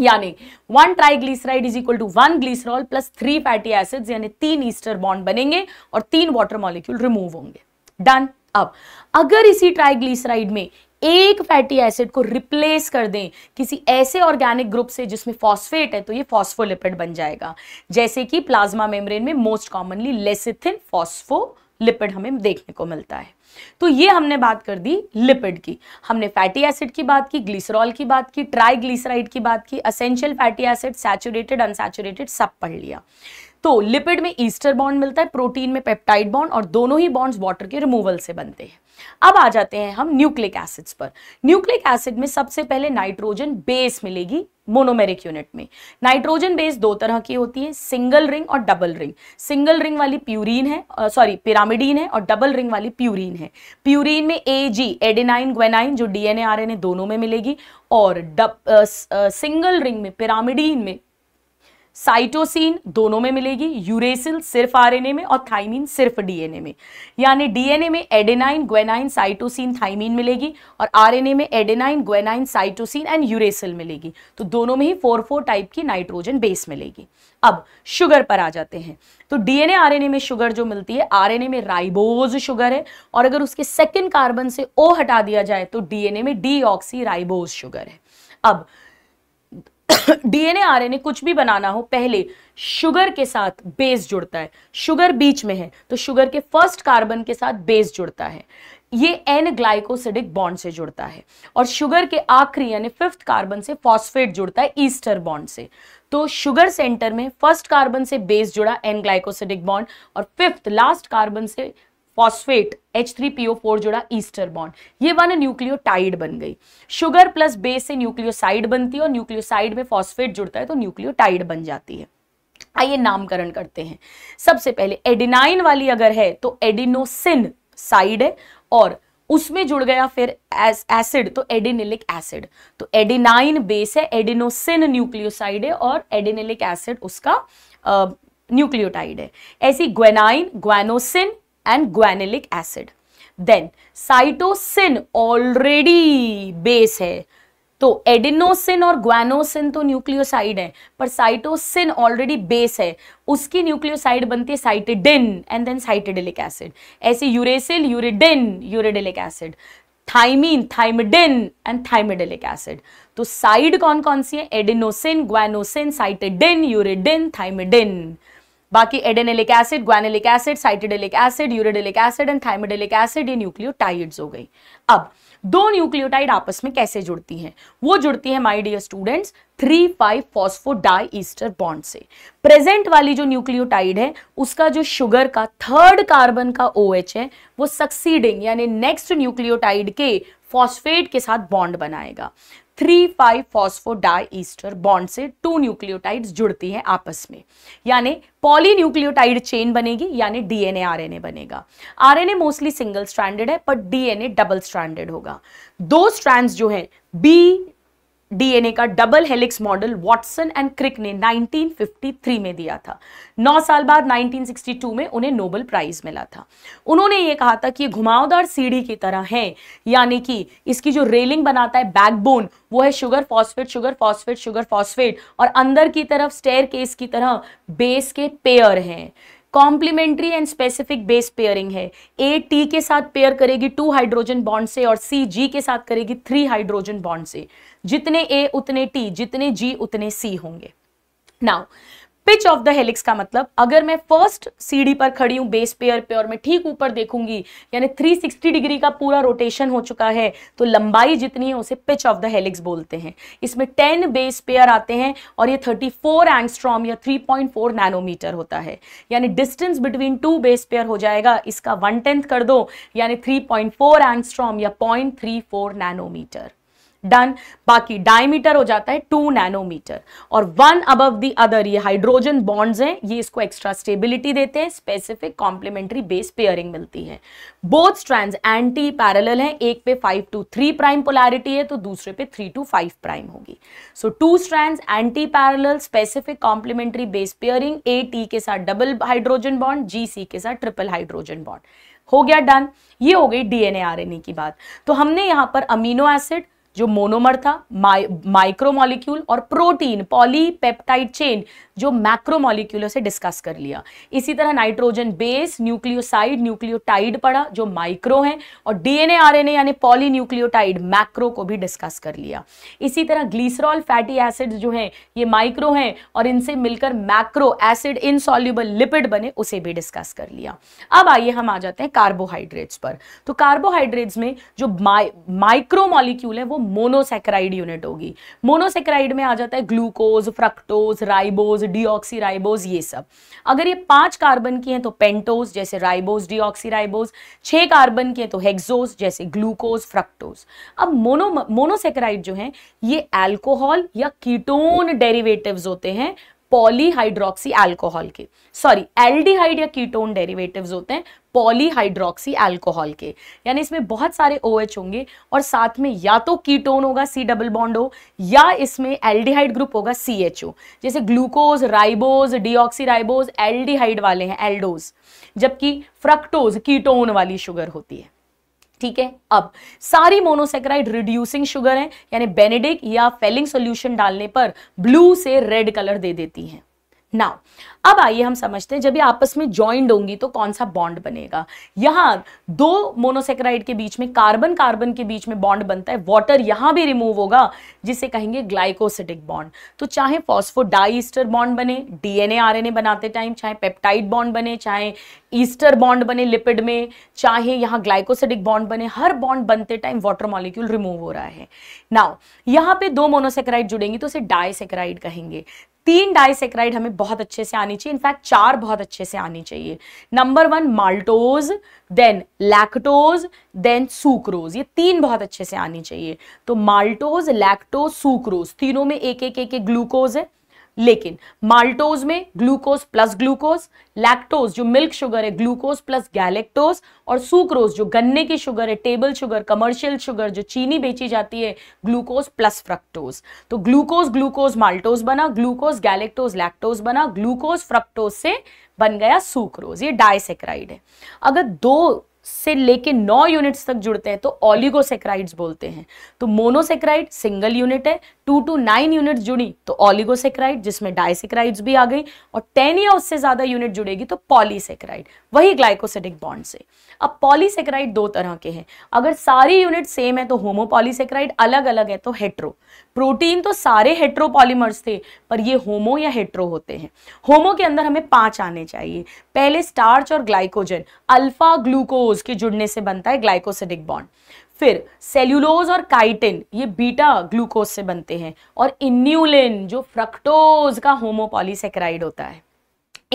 यानी one triglyceride is equal to one glycerol plus three fatty acids यानी तीन ईस्टर बॉन्ड बनेंगे और तीन वाटर मॉलिक्यूल रिमूव होंगे डन अब अगर इसी ट्राइग्लिसराइड में एक फैटी एसिड को रिप्लेस कर दें किसी ऐसे ऑर्गेनिक ग्रुप से जिसमें फॉस्फेट है तो ये फॉस्फोलिपिड बन जाएगा जैसे कि प्लाज्मा मेम्ब्रेन में मोस्ट कॉमनली लेसिथिन फॉस्फोलिपिड हमें देखने को मिलता है तो ये हमने बात कर दी लिपिड की हमने फैटी एसिड की बात की ग्लिसरॉल की बात की ट्राइग्लिसराइड की बात की essential fatty acid saturated unsaturated सब पढ़ लिया तो लिपिड में ईस्टर बॉन्ड मिलता है प्रोटीन में पेप्टाइड बॉन्ड और दोनों ही बॉन्ड्स वाटर के रिमूवल से बनते हैं अब आ जाते हैं हम न्यूक्लिक एसिड्स पर न्यूक्लिक एसिड में सबसे पहले नाइट्रोजन बेस मिलेगी मोनोमेरिक यूनिट में नाइट्रोजन बेस दो तरह की होती है सिंगल रिंग और डबल रिंग सिंगल रिंग वाली प्यूरीन है सॉरी पिरामिडीन है और डबल रिंग वाली प्यूरीन है प्यूरीन में ए जी एडेनाइन ग्वेनाइन जो डीएनए आरएनए दोनों में मिलेगी और डब, आ, सिंगल रिंग में पिरामिडीन में साइटोसिन दोनों में मिलेगी यूरेसिल सिर्फ आरएनए में और थाइमिन सिर्फ डीएनए में यानी डीएनए में एडेनाइन ग्वेनाइन साइटोसिन थाइमिन मिलेगी और आरएनए में adenine guanine cytosine and uracil मिलेगी तो दोनों में ही फोर फोर टाइप की नाइट्रोजन बेस मिलेगी अब शुगर पर आ जाते हैं तो डीएनए आरएनए में शुगर जो मिलती है आरएनए में राइबोज शुगर है और अगर उसके सेकेंड कार्बन से ओ हटा दिया जाए तो डीएनए में डी ऑक्सी राइबोज शुगर है अब डीएनए आरएनए कुछ भी बनाना हो पहले शुगर के साथ बेस जुड़ता है शुगर बीच में है तो शुगर के फर्स्ट कार्बन के साथ बेस जुड़ता है ये एन ग्लाइकोसिडिक बॉन्ड से जुड़ता है और शुगर के आखिरी यानी फिफ्थ कार्बन से फॉस्फेट जुड़ता है ईस्टर बॉन्ड से तो शुगर सेंटर में फर्स्ट कार्बन से बेस जुड़ा एन ग्लाइकोसिडिक बॉन्ड और फिफ्थ लास्ट कार्बन से phosphate H three P O four जुड़ा ईस्टर बॉन्ड ये वन न्यूक्लियोटाइड बन गई शुगर प्लस बेस से न्यूक्लियोसाइड बनती है और न्यूक्लियोसाइड में फॉस्फेट जुड़ता है तो न्यूक्लियोटाइड बन जाती है आइए नामकरण करते हैं सबसे पहले एडिनाइन वाली अगर है तो एडिनोसिन साइड है और उसमें जुड़ गया फिर एसिड तो एडिनिलिक एसिड तो एडिनाइन बेस है एडिनोसिन न्यूक्लियोसाइड है और एडिनिलिक एसिड उसका न्यूक्लियोटाइड है ऐसी guanine guanosine and guanylic acid. Then cytosine already base है तो एडिनोसिन और ग्वानोसिन तो न्यूक्लियोसाइड है पर साइटोसिन ऑलरेडी बेस है उसकी न्यूक्लियोसाइड बनती है cytidine and then cytidylic acid ऐसे uracil uridine uridylic acid thymine thymidine and thymidylic acid तो साइड कौन कौन सी है adenosine guanosine cytidine uridine thymidine बाकी adenylic acid guanylic acid cytidylic acid uridylic acid and thymidylic acid ये nucleotides हो गई अब दो न्यूक्लियोटाइड आपस में कैसे जुड़ती हैं वो जुड़ती है my dear students three five phosphodiester bond से प्रेजेंट वाली जो न्यूक्लियोटाइड है उसका जो शुगर का थर्ड कार्बन का ओ OH है वो सक्सीडिंग यानी नेक्स्ट न्यूक्लियोटाइड के फॉस्फेट के साथ बॉन्ड बनाएगा three five phosphodiester bond से टू न्यूक्लियोटाइड्स जुड़ती हैं आपस में यानी पॉलीन्यूक्लियोटाइड चेन बनेगी यानी डीएनए आरएनए बनेगा आरएनए मोस्टली सिंगल स्ट्रैंडेड है पर डीएनए डबल स्ट्रैंडेड होगा दो स्ट्रैंड्स जो है बी डीएनए का double helix model Watson and Crick ने 1953 में दिया था नौ साल बाद 1962 में उन्हें नोबेल प्राइज मिला था उन्होंने ये कहा था कि घुमावदार सीढ़ी की तरह है यानी कि इसकी जो रेलिंग बनाता है बैकबोन वो है sugar phosphate sugar phosphate sugar phosphate और अंदर की तरफ स्टेयर केस की तरह बेस के पेयर हैं complementary and specific base pairing है ए टी के साथ पेयर करेगी टू हाइड्रोजन बॉन्ड से और सी जी के साथ करेगी थ्री हाइड्रोजन बॉन्ड से जितने ए उतने टी जितने जी उतने सी होंगे now pitch of the helix का मतलब अगर मैं फर्स्ट सीढ़ी पर खड़ी हूँ बेस पेयर पे और मैं ठीक ऊपर देखूंगी यानी 360 डिग्री का पूरा रोटेशन हो चुका है तो लंबाई जितनी है उसे पिच ऑफ द हेलिक्स बोलते हैं इसमें 10 बेस पेयर आते हैं और ये 34 फोर एंगस्ट्रॉम या 3.4 नैनोमीटर होता है यानी distance between two base pair हो जाएगा इसका वन टेंथ कर दो यानी थ्री पॉइंट एंगस्ट्रॉम या पॉइंट नैनोमीटर डन बाकी डायमीटर हो जाता है टू नैनोमीटर और वन अबव दी अदर ये हाइड्रोजन बॉन्ड्स हैं ये इसको एक्स्ट्रा स्टेबिलिटी देते हैं स्पेसिफिक कॉम्प्लीमेंट्री बेस पेयरिंग मिलती है बोथ स्ट्रैंड एंटी पैरेलल हैं एक पे five to three prime polarity है तो दूसरे पे थ्री टू फाइव प्राइम होगी so two strand antiparallel specific complementary base pairing A T के साथ double hydrogen bond G C के साथ ट्रिपल हाइड्रोजन बॉन्ड हो गया डन ये हो गई डीएनए आरएनए की बात तो हमने यहां पर अमीनो एसिड जो मोनोमर था माइक्रोमोलिक्यूल और प्रोटीन पॉलीपेप्टाइड चेन जो मैक्रोमोलिक्यूल से डिस्कस कर लिया इसी तरह नाइट्रोजन बेस न्यूक्लियोसाइड न्यूक्लियोटाइड पड़ा जो माइक्रो है और डीएनए आरएनए यानी पॉली न्यूक्लियोटाइड मैक्रो को भी डिस्कस कर लिया इसी तरह ग्लीसरॉल फैटी एसिड जो है ये माइक्रो है और इनसे मिलकर मैक्रो एसिड इनसॉल्यूबल लिपिड बने उसे भी डिस्कस कर लिया अब आइए हम आ जाते हैं कार्बोहाइड्रेट्स पर तो कार्बोहाइड्रेट्स में जो माइक्रोमोलिक्यूल है वो मोनोसेक्राइड यूनिट होगी मोनोसेक्राइड में आ जाता है glucose fructose ribose deoxyribose ये सब अगर ये पांच कार्बन की हैं तो पेंटोज जैसे राइबोज डीऑक्सी राइबोज छह कार्बन की हैं तो हेक्सोज जैसे ग्लूकोज फ्रक्टोज अब मोनो मोनोसेक्राइड जो है ये एल्कोहल या कीटोन डेरिवेटिव होते हैं पॉलीहाइड्रोक्सी एल्कोहल के सॉरी एल्डिहाइड या कीटोन डेरिवेटिव्स होते हैं पॉलीहाइड्रोक्सी एल्कोहल के यानी इसमें बहुत सारे ओ OH होंगे और साथ में या तो कीटोन होगा सी डबल बॉन्ड हो या इसमें एल्डिहाइड ग्रुप होगा सी एच ओ जैसे glucose ribose deoxyribose aldehyde वाले हैं एल्डोज जबकि फ्रक्टोज कीटोन वाली शुगर होती है ठीक है अब सारी मोनोसेक्राइड रिड्यूसिंग शुगर है यानी बेनेडिक या फेलिंग सोल्यूशन डालने पर ब्लू से रेड कलर दे देती है नाउ अब आइए हम समझते हैं जब ये आपस में ज्वाइंड होंगी तो कौन सा बॉन्ड बनेगा यहां दो मोनोसेक्राइड के बीच में कार्बन कार्बन के बीच में बॉन्ड बनता है वाटर यहां भी रिमूव होगा जिसे कहेंगे ग्लाइकोसिटिक बॉन्ड तो चाहे डाईस्टर बॉन्ड बने डीएनए आरएनए बनाते टाइम चाहे पेप्टाइड बॉन्ड बने चाहे ईस्टर बॉन्ड बने लिपिड में चाहे यहाँ ग्लाइकोसिडिक बॉन्ड बने हर बॉन्ड बनते टाइम वाटर मॉलिक्यूल रिमूव हो रहा है नाउ यहाँ पे दो मोनोसेक्राइड जुड़ेंगे तो उसे डायसेक्राइड कहेंगे तीन डाइसेक्राइड हमें बहुत अच्छे से आनी चाहिए इनफैक्ट चार बहुत अच्छे से आनी चाहिए number one maltose then lactose then sucrose ये तीन बहुत अच्छे से आनी चाहिए तो माल्टोज लैक्टोज सुक्रोज तीनों में एक एक एक, एक ग्लूकोज है लेकिन माल्टोज में ग्लूकोज प्लस ग्लूकोज लैक्टोज जो मिल्क शुगर है ग्लूकोज प्लस गैलेक्टोज और सुक्रोज जो गन्ने की शुगर है टेबल शुगर कमर्शियल शुगर जो चीनी बेची जाती है ग्लूकोज प्लस फ्रक्टोज तो ग्लूकोज ग्लूकोज माल्टोज बना ग्लूकोज गैलेक्टोज लैक्टोज बना ग्लूकोज फ्रक्टोज से बन गया सुक्रोज ये डायसेक्राइड है अगर दो से लेके नौ यूनिट्स तक जुड़ते हैं तो ऑलिगोसेक्राइड्स बोलते हैं तो मोनोसेक्राइड सिंगल यूनिट है टू टू नाइन यूनिट जुड़ी तो ऑलिगोसेक्राइड जिसमें डायसेक्राइड्स भी आ गई और टेन या उससे ज्यादा यूनिट जुड़ेगी तो पॉलीसेक्राइड वही ग्लाइकोसिडिक बॉन्ड से अब पॉलीसेक्राइड दो तरह के हैं अगर सारी यूनिट सेम है तो होमोपॉलीसेक्राइड अलग अलग है तो हेट्रो प्रोटीन तो सारे हेट्रोपॉलीमर्स थे पर ये होमो या हेट्रो होते हैं होमो के अंदर हमें पांच आने चाहिए पहले स्टार्च और ग्लाइकोजन अल्फा ग्लूकोज के जुड़ने से बनता है ग्लाइकोसिडिक बॉन्ड फिर सेल्यूलोज और काइटिन ये बीटा ग्लूकोज से बनते हैं और इन्यूलिन जो फ्रक्टोज का होमोपॉलीसेक्राइड होता है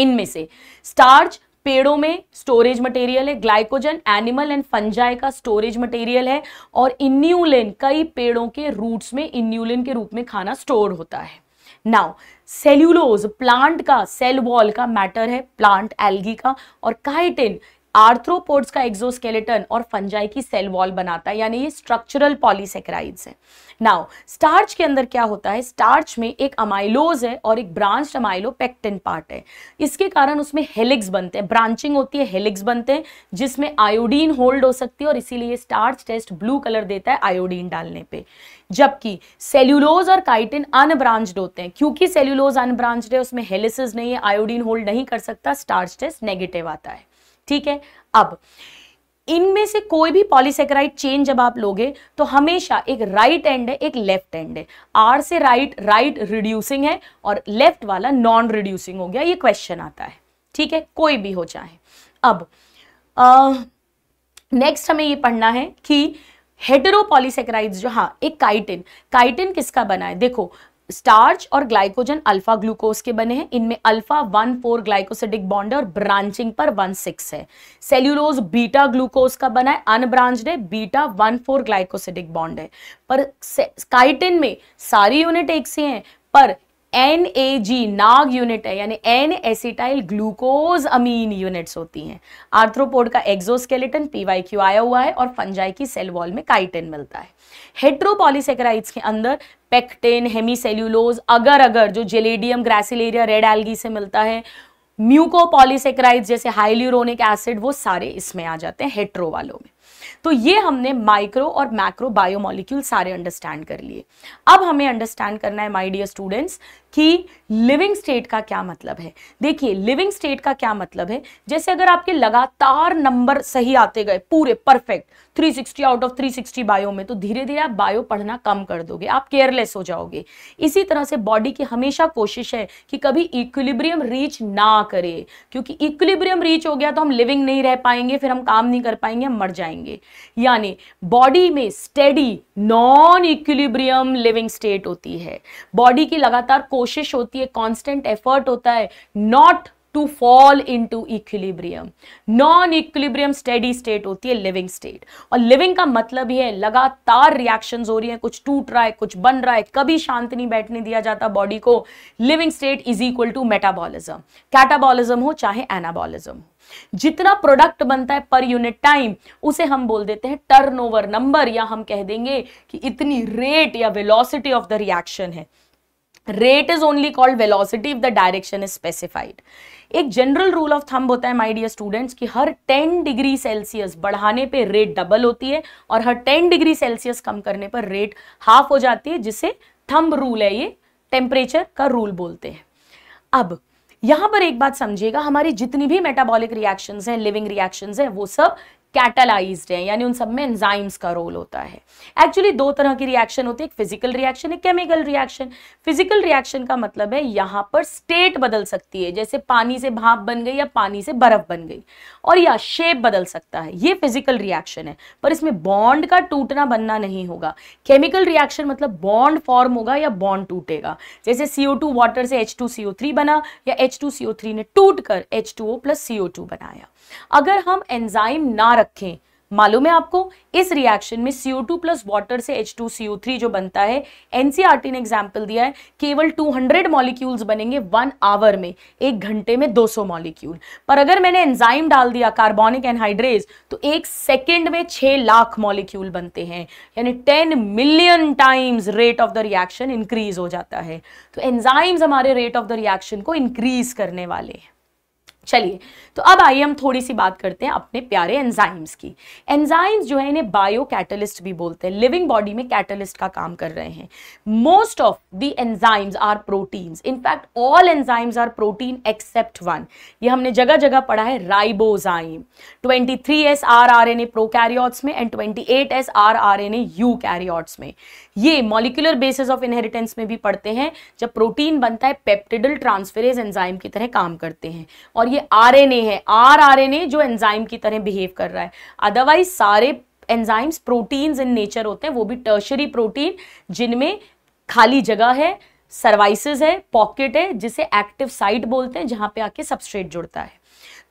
इनमें से स्टार्च पेड़ों में स्टोरेज मटेरियल है ग्लाइकोजन एनिमल एंड फंजाई का स्टोरेज मटेरियल है और इन्यूलिन कई पेड़ों के रूट्स में इन्यूलिन के रूप में खाना स्टोर होता है नाउ सेल्यूलोज प्लांट का सेल वॉल का मैटर है प्लांट एल्गी का और काइटिन आर्थ्रोपोड्स का एक्सोस्केलेटन और फंजाई की सेल वॉल बनाता है यानी ये स्ट्रक्चरल पॉलीसेक्राइड्स है नाउ स्टार्च के अंदर क्या होता है स्टार्च में एक अमाइलोज है और एक ब्रांच अमाइलोपेक्टिन पार्ट है इसके कारण उसमें हेलिक्स बनते हैं ब्रांचिंग होती है हेलिक्स बनते हैं जिसमें आयोडीन होल्ड हो सकती है और इसीलिए स्टार्च टेस्ट ब्लू कलर देता है आयोडीन डालने पर जबकि सेल्यूलोज और काइटिन अनब्रांच होते हैं क्योंकि सेल्यूलोज अनब्रांच है उसमें हेलिसिस नहीं है आयोडीन होल्ड नहीं कर सकता स्टार्च टेस्ट नेगेटिव आता है ठीक है अब इनमें से कोई भी पॉलीसेक्राइड चेन जब आप लोगे तो हमेशा एक राइट एंड है एक लेफ्ट एंड है आर से राइट राइट रिड्यूसिंग है और लेफ्ट वाला नॉन रिड्यूसिंग हो गया ये क्वेश्चन आता है ठीक है कोई भी हो चाहे अब नेक्स्ट हमें ये पढ़ना है कि हेटेरोपॉलीसेक्राइड्स जो हाँ एक काइटिन काइटिन किसका बना है देखो स्टार्च और ग्लाइकोजन अल्फा ग्लूकोज के बने हैं इनमें alpha one four glycosidic bond और ब्रांचिंग पर वन सिक्स है सेल्यूलोज बीटा ग्लूकोज का बना है अनब्रांच है beta one four glycosidic bond है पर काइटिन में सारी यूनिट एक से हैं पर N A ji Nag unit है यानी N acetyl glucosamine units होती हैं आर्थ्रोपोड का एक्सोस्केलेटन पीवाईक्यू आया हुआ है और फंजाई की सेल वॉल में काइटेन मिलता है हेट्रोपॉलीसेक्राइड्स के अंदर पेक्टेन हेमीसेल्यूलोज अगर अगर जो जेलेडियम ग्रासिलेरिया रेड एल्गी से मिलता है म्यूकोपॉलीसेक्राइड्स जैसे हाइल्यूरोनिक एसिड वो सारे इसमें आ जाते हैं हेट्रो वालों में तो ये हमने माइक्रो और मैक्रो बायोमोलिक्यूल सारे अंडरस्टैंड कर लिए अब हमें अंडरस्टैंड करना है माय डियर स्टूडेंट्स कि लिविंग स्टेट का क्या मतलब है देखिए लिविंग स्टेट का क्या मतलब है जैसे अगर आपके लगातार नंबर सही आते गए पूरे परफेक्ट 360 आउट ऑफ 360 बायो में तो धीरे धीरे आप बायो पढ़ना कम कर दोगे आप केयरलेस हो जाओगे इसी तरह से बॉडी की हमेशा कोशिश है कि कभी इक्विलिब्रियम रीच ना करे क्योंकि इक्विलिब्रियम रीच हो गया तो हम लिविंग नहीं रह पाएंगे फिर हम काम नहीं कर पाएंगे हम मर जाएंगे यानी बॉडी में steady non equilibrium living state होती है बॉडी की लगातार कोशिश होती है कॉन्स्टेंट एफर्ट होता है not to fall into equilibrium non equilibrium steady state होती है लिविंग स्टेट और लिविंग का मतलब ये है लगातार रिएक्शन हो रही है कुछ टूट रहा है कुछ बन रहा है कभी शांत नहीं बैठने दिया जाता बॉडी को living state is equal to metabolism catabolism हो चाहे एनाबॉलिज्म जितना प्रोडक्ट बनता है पर यूनिट टाइम उसे हम बोल देते हैं टर्नओवर नंबर या हम कह देंगे कि इतनी रेट या वेलोसिटी ऑफ द रिएक्शन है rate is only called velocity if the direction is specified एक जनरल रूल ऑफ थंब होता है माय डियर स्टूडेंट्स कि हर 10 डिग्री सेल्सियस बढ़ाने पे रेट डबल होती है और हर 10 डिग्री सेल्सियस कम करने पर रेट हाफ हो जाती है जिसे थंब रूल है ये टेम्परेचर का रूल बोलते हैं अब यहां पर एक बात समझिएगा हमारी जितनी भी मेटाबॉलिक रिएक्शंस हैं लिविंग रिएक्शंस हैं वो सब कैटलाइज्ड हैं यानी उन सब में एंजाइम्स का रोल होता है एक्चुअली दो तरह की रिएक्शन होती है एक फिजिकल रिएक्शन एक केमिकल रिएक्शन फिजिकल रिएक्शन का मतलब है यहाँ पर स्टेट बदल सकती है जैसे पानी से भाप बन गई या पानी से बर्फ बन गई और या शेप बदल सकता है ये फिजिकल रिएक्शन है पर इसमें बॉन्ड का टूटना बनना नहीं होगा केमिकल रिएक्शन मतलब बॉन्ड फॉर्म होगा या बॉन्ड टूटेगा जैसे सीओ टू वाटर से एच टू ओ थ्री बना या एच टू सीओ थ्री ने टूट कर H two O plus CO two बनाया अगर हम एंजाइम ना रखें मालूम है आपको इस रिएक्शन में CO2 टू प्लस वाटर से H2CO3 जो बनता है एनसीआर e ने एग्जाम्पल दिया है केवल 200 हंड्रेड मॉलिक्यूल्स बनेंगे वन आवर में एक घंटे में 200 सौ मॉलिक्यूल पर अगर मैंने एंजाइम डाल दिया कार्बोनिक एनहाइड्रेज तो एक सेकेंड में 6 लाख मॉलिक्यूल बनते हैं यानी 10 million times rate of the reaction increase हो जाता है तो एंजाइम्स हमारे रेट ऑफ द रिएक्शन को इंक्रीज करने वाले हैं चलिए तो अब आइए हम थोड़ी सी बात करते हैं अपने प्यारे एंजाइम्स की एंजाइम्स जो है इन्हें बायो कैटलिस्ट भी बोलते हैं लिविंग बॉडी में कैटलिस्ट का काम कर रहे हैं most of the enzymes are proteins in fact all enzymes are protein except one ये हमने जगह जगह पढ़ा है ribozyme twenty three S R R N A prokaryotes में and twenty eight S R R N A eukaryotes में ये molecular basis of inheritance में भी पढ़ते हैं जब प्रोटीन बनता है पेप्टिडल ट्रांसफेरेज एंजाइम की तरह काम करते हैं और ये आरएनए है आरआरएनए जो एंजाइम की तरह बिहेव कर रहा है अदरवाइज सारे एंजाइम्स प्रोटीन्स इन नेचर होते हैं वो भी टर्शरी प्रोटीन जिनमें खाली जगह है सर्वाइसिस है पॉकेट है जिसे एक्टिव साइट बोलते हैं जहां पे आके सबस्ट्रेट जुड़ता है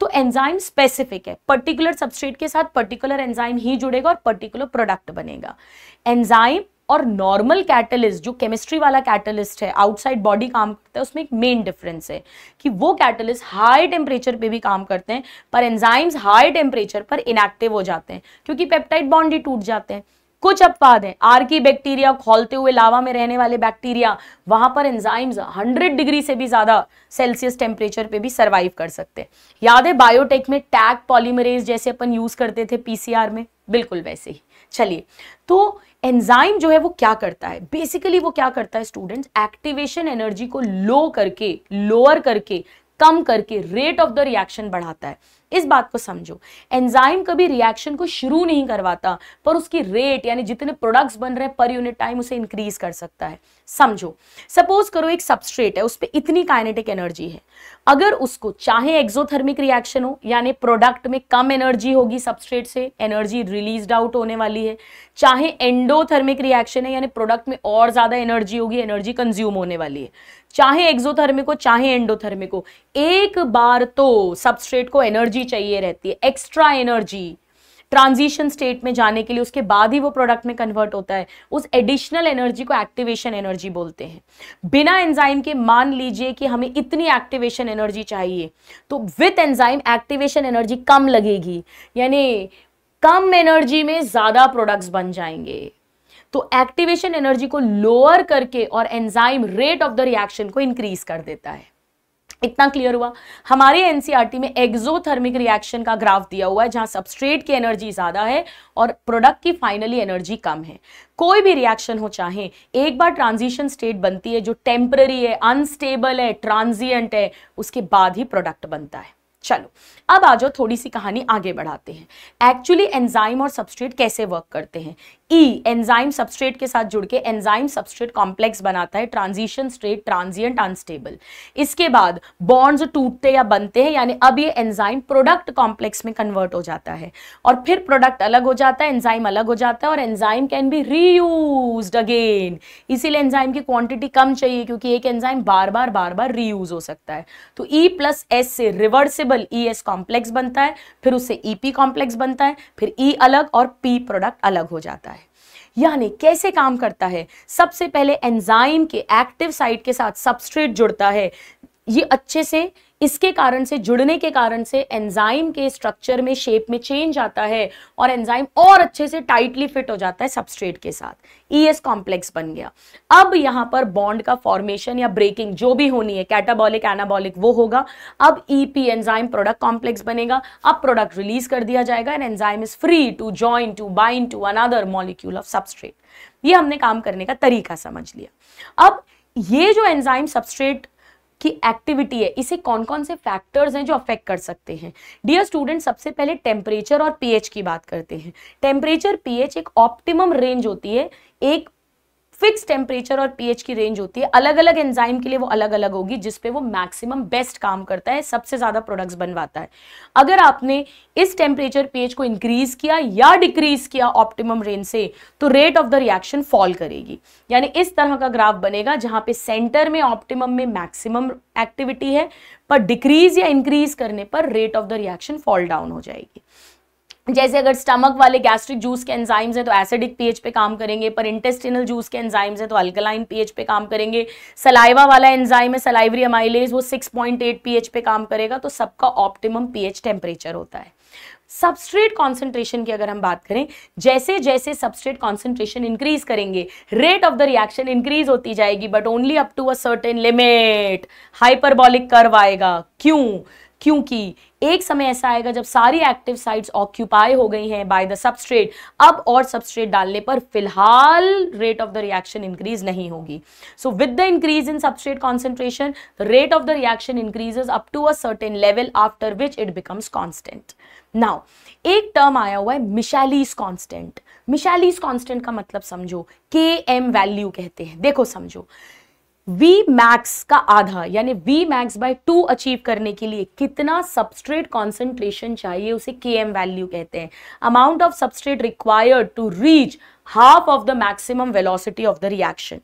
तो एंजाइम स्पेसिफिक है पर्टिकुलर सबस्ट्रेट के साथ पर्टिकुलर एंजाइम ही जुड़ेगा और पर्टिकुलर प्रोडक्ट बनेगा एंजाइम और नॉर्मल कैटलिस्ट जो केमिस्ट्री वाला कैटलिस्ट है आउटसाइड बॉडी काम करता है उसमें एक मेन डिफरेंस है कि वो कैटलिस्ट हाई टेम्परेचर पे भी काम करते हैं पर एंजाइम्स हाई टेम्परेचर पर इनएक्टिव हो जाते हैं क्योंकि पेप्टाइड बॉन्ड ही टूट जाते हैं कुछ अपवाद हैं की बैक्टीरिया खोलते हुए लावा में रहने वाले बैक्टीरिया वहां पर एंजाइम्स 100 डिग्री से भी ज्यादा सेल्सियस टेम्परेचर पे भी सरवाइव कर सकते हैं याद है बायोटेक में टैग पॉलीमरेज जैसे अपन यूज करते थे पीसीआर में बिल्कुल वैसे ही चलिए तो एंजाइम जो है वो क्या करता है बेसिकली वो क्या करता है स्टूडेंट्स एक्टिवेशन एनर्जी को लो करके लोअर करके कम करके रेट ऑफ द रिएक्शन बढ़ाता है इस बात को समझो एंजाइम कभी रिएक्शन को शुरू नहीं करवाता पर उसकी रेट यानी जितने प्रोडक्ट्स बन रहे हैं पर यूनिट टाइम उसे इंक्रीज कर सकता है समझो सपोज करो एक सबस्ट्रेट है उस पर इतनी काइनेटिक एनर्जी है अगर उसको चाहे एक्सोथर्मिक रिएक्शन हो यानी प्रोडक्ट में कम एनर्जी होगी सबस्ट्रेट से एनर्जी रिलीज आउट होने वाली है चाहे एंडोथर्मिक रिएक्शन है यानी प्रोडक्ट में और ज़्यादा एनर्जी होगी एनर्जी कंज्यूम होने वाली है चाहे एक्सोथर्मिक हो चाहे एंडोथर्मिक हो एक बार तो सबस्ट्रेट को एनर्जी एनर्जी चाहिए रहती है एक्स्ट्रा एनर्जी ट्रांजिशन स्टेट में जाने के लिए उसके बाद ही वो प्रोडक्ट में कन्वर्ट होता है उस एडिशनल एनर्जी को एक्टिवेशन एनर्जी बोलते हैं बिना एंजाइम के मान लीजिए कि हमें इतनी एक्टिवेशन एनर्जी चाहिए तो विथ एंजाइम एक्टिवेशन एनर्जी कम लगेगी यानी कम एनर्जी में ज़्यादा प्रोडक्ट्स बन जाएंगे तो एक्टिवेशन एनर्जी को लोअर करके और enzyme rate of the reaction को इंक्रीज कर देता है इतना क्लियर हुआ हमारे एनसीईआरटी e में एक्सोथर्मिक रिएक्शन का ग्राफ दिया हुआ है जहां सबस्ट्रेट की एनर्जी ज़्यादा है और प्रोडक्ट की फाइनली एनर्जी कम है कोई भी रिएक्शन हो चाहे एक बार ट्रांजिशन स्टेट बनती है जो टेम्पररी है अनस्टेबल है ट्रांजिएंट है उसके बाद ही प्रोडक्ट बनता है चलो अब आ जाओ थोड़ी सी कहानी आगे बढ़ाते हैं एक्चुअली एंजाइम और सबस्ट्रेट कैसे वर्क करते हैं ई एंजाइम सबस्ट्रेट के साथ जुड़ के एंजाइम सबस्ट्रेट कॉम्प्लेक्स बनाता है ट्रांजिशन स्टेट ट्रांजिएंट अनस्टेबल इसके बाद बॉन्ड्स टूटते या बनते हैं यानी अब ये एंजाइम प्रोडक्ट कॉम्प्लेक्स में कन्वर्ट हो जाता है और फिर प्रोडक्ट अलग हो जाता है एंजाइम अलग हो जाता है और enzyme can be reuse again इसीलिए एंजाइम की क्वांटिटी कम चाहिए क्योंकि एक एंजाइम बार बार बार बार रीयूज हो सकता है तो ई प्लस एस से रिवर्सिबल ई एस कॉम्प्लेक्स बनता है फिर उससे ई पी कॉम्प्लेक्स बनता है फिर ई e अलग और पी प्रोडक्ट अलग हो जाता है यानी कैसे काम करता है सबसे पहले एंजाइम के एक्टिव साइट के साथ सबस्ट्रेट जुड़ता है ये अच्छे से इसके कारण से जुड़ने के कारण से एंजाइम के स्ट्रक्चर में शेप में चेंज आता है और एंजाइम और अच्छे से टाइटली फिट हो जाता है सबस्ट्रेट के साथ ई एस कॉम्प्लेक्स बन गया अब यहां पर बॉन्ड का फॉर्मेशन या ब्रेकिंग जो भी होनी है कैटाबॉलिक एनाबॉलिक वो होगा अब E P enzyme product complex बनेगा अब प्रोडक्ट रिलीज कर दिया जाएगा and enzyme is free to join to bind to another molecule of substrate ये हमने काम करने का तरीका समझ लिया अब ये जो एंजाइम सबस्ट्रेट की एक्टिविटी है इसे कौन कौन से फैक्टर्स हैं जो अफेक्ट कर सकते हैं डियर स्टूडेंट सबसे पहले टेम्परेचर और पीएच की बात करते हैं टेम्परेचर पीएच एक ऑप्टिमम रेंज होती है एक फिक्स टेम्परेचर और पीएच की रेंज होती है अलग अलग एंजाइम के लिए वो अलग अलग होगी जिसपे वो मैक्सिमम बेस्ट काम करता है सबसे ज़्यादा प्रोडक्ट्स बनवाता है अगर आपने इस टेम्परेचर पीएच को इंक्रीज किया या डिक्रीज किया ऑप्टिमम रेंज से तो rate of the reaction fall करेगी यानी इस तरह का ग्राफ बनेगा जहां पे सेंटर में ऑप्टिमम में मैक्सिमम एक्टिविटी है पर डिक्रीज या इंक्रीज करने पर rate of the reaction fall down हो जाएगी जैसे अगर स्टमक वाले गैस्ट्रिक जूस के एंजाइम्स हैं तो एसिडिक पीएच पे काम करेंगे पर इंटेस्टिनल जूस के एंजाइम्स हैं तो अल्कलाइन पीएच पे काम करेंगे सलाइवा वाला एंजाइम है सलाइवरी अमाइलेज वो 6.8 पीएच पे काम करेगा तो सबका ऑप्टिमम पीएच टेम्परेचर होता है सबस्ट्रेट कॉन्सेंट्रेशन की अगर हम बात करें जैसे जैसे सबस्ट्रेट कॉन्सेंट्रेशन इंक्रीज करेंगे rate of the reaction increase होती जाएगी but only up to a certain limit hyperbolic curve आएगा क्यों क्योंकि एक समय ऐसा आएगा जब सारी एक्टिव साइट्स ऑक्यूपाई हो गई हैं बाय द सबस्ट्रेट अब और सबस्ट्रेट डालने पर फिलहाल rate of the reaction increase नहीं होगी so with the increase in substrate concentration rate of the reaction increases up to a certain level after which it becomes constant now एक term आया हुआ है मिशालीस कॉन्स्टेंट मिशालीज कॉन्स्टेंट का मतलब समझो के एम वैल्यू कहते हैं देखो समझो वी मैक्स का आधा यानी V max by two achieve करने के लिए कितना सबस्ट्रेट कॉन्सेंट्रेशन चाहिए उसे के एम वैल्यू कहते हैं amount of substrate required to reach half of the maximum velocity of the reaction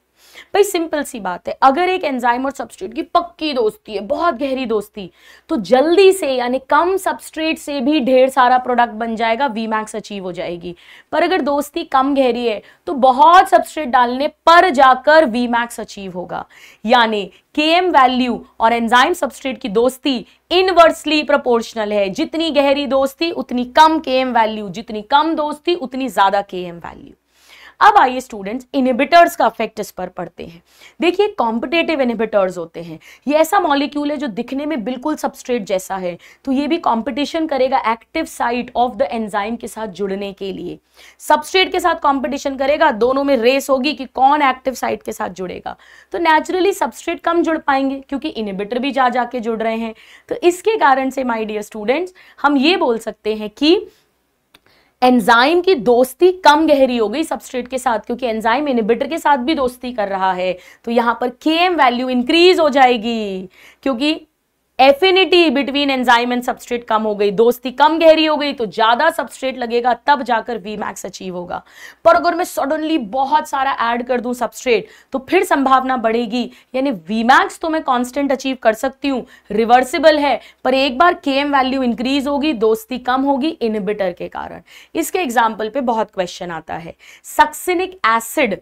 भाई सिंपल सी बात है अगर एक एंजाइम और सब्सट्रेट की पक्की दोस्ती है बहुत गहरी दोस्ती तो जल्दी से यानी कम सब्सट्रेट से भी ढेर सारा प्रोडक्ट बन जाएगा वी मैक्स अचीव हो जाएगी पर अगर दोस्ती कम गहरी है तो बहुत सब्सट्रेट डालने पर जाकर वी मैक्स अचीव होगा यानी के एम वैल्यू और एंजाइम सब्सट्रेट की दोस्ती इनवर्सली प्रोपोर्शनल है जितनी गहरी दोस्ती उतनी कम के एम वैल्यू जितनी कम दोस्ती उतनी ज्यादा के एम वैल्यू अब आइए स्टूडेंट्स इनिबिटर्स का इफेक्ट इस पर पढ़ते हैं देखिए कॉम्पिटेटिव इनिबिटर्स होते हैं ये ऐसा मॉलिक्यूल है जो दिखने में बिल्कुल सबस्ट्रेट जैसा है तो ये भी कॉम्पिटिशन करेगा active site of the enzyme के साथ जुड़ने के लिए सबस्ट्रेट के साथ कॉम्पिटिशन करेगा दोनों में रेस होगी कि कौन एक्टिव साइट के साथ जुड़ेगा तो नेचुरली सबस्ट्रेट कम जुड़ पाएंगे क्योंकि इनिबिटर भी जा जाके जुड़ रहे हैं तो इसके कारण से माई डियर स्टूडेंट्स हम ये बोल सकते हैं कि एंजाइम की दोस्ती कम गहरी हो गई सबस्ट्रेट के साथ क्योंकि एंजाइम इनिबिटर के साथ भी दोस्ती कर रहा है तो यहां पर के वैल्यू इंक्रीज हो जाएगी क्योंकि affinity between enzyme and substrate कम हो गई दोस्ती कम गहरी हो गई तो ज्यादा सबस्ट्रेट लगेगा तब जाकर वी मैक्स अचीव होगा पर अगर मैं सडनली बहुत सारा ऐड कर दूं सबस्ट्रेट तो फिर संभावना बढ़ेगी यानी वी मैक्स तो मैं कांस्टेंट अचीव कर सकती हूं रिवर्सिबल है पर एक बार के एम वैल्यू इंक्रीज होगी दोस्ती कम होगी इनबिटर के कारण इसके एग्जाम्पल पे बहुत क्वेश्चन आता है सक्सिनिक एसिड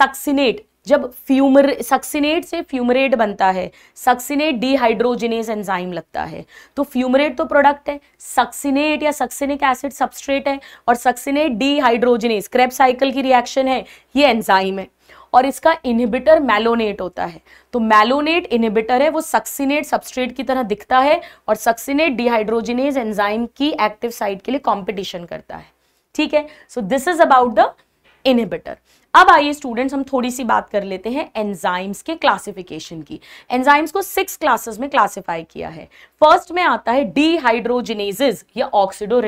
सक्सिनेट जब फ्यूमर सक्सिनेट से फ्यूमरेट बनता है सक्सिनेट डीहाइड्रोजिनेस एंजाइम लगता है तो फ्यूमरेट तो प्रोडक्ट है सक्सिनेट या सक्सिनिक एसिड सबस्ट्रेट है और सक्सिनेट डीहाइड्रोजिनेस क्रेप साइकिल की रिएक्शन है ये एंजाइम है और इसका इनहिबिटर मैलोनेट होता है तो मैलोनेट इनहिबिटर है वो सक्सिनेट सबस्ट्रेट की तरह दिखता है और सक्सिनेट डिहाइड्रोजिनेस एंजाइम की एक्टिव साइट के लिए कॉम्पिटिशन करता है ठीक है so this is about the inhibitor अब आइए स्टूडेंट्स हम थोड़ी सी बात कर लेते हैं एंजाइम्स के क्लासिफिकेशन की एंजाइम्स को सिक्स क्लासेस में क्लासिफाई किया है फर्स्ट में आता है डीहाइड्रोजिनेजेस या ऑक्सीडो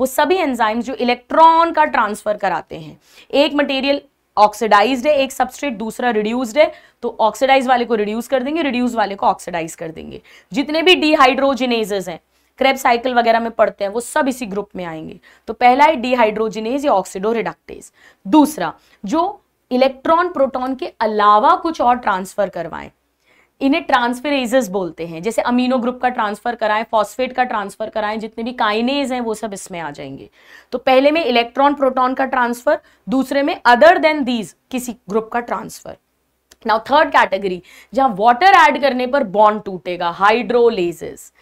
वो सभी एंजाइम्स जो इलेक्ट्रॉन का ट्रांसफर कराते हैं एक मटेरियल ऑक्सीडाइज है एक सबस्ट्रेट दूसरा रिड्यूज है तो ऑक्सीडाइज वाले को रिड्यूस कर देंगे रिड्यूस वाले को ऑक्सीडाइज कर देंगे जितने भी डीहाइड्रोजिनेजेस हैं क्रेब साइकिल वगैरह में पढ़ते हैं वो सब इसी ग्रुप में आएंगे तो पहला है डिहाइड्रोजिनेज या ऑक्सीडो रिडक्टेज दूसरा जो इलेक्ट्रॉन प्रोटोन के अलावा कुछ और ट्रांसफर करवाएं इन्हें ट्रांसफरेजेस बोलते हैं जैसे अमीनो ग्रुप का ट्रांसफर कराएं फॉस्फेट का ट्रांसफर कराएं जितने भी काइनेज हैं वो सब इसमें आ जाएंगे तो पहले में इलेक्ट्रॉन प्रोटॉन का ट्रांसफर दूसरे में अदर देन दीज किसी ग्रुप का ट्रांसफर नाउ थर्ड कैटेगरी जहां वाटर ऐड करने पर बॉन्ड टूटेगा हाइड्रोलेजेस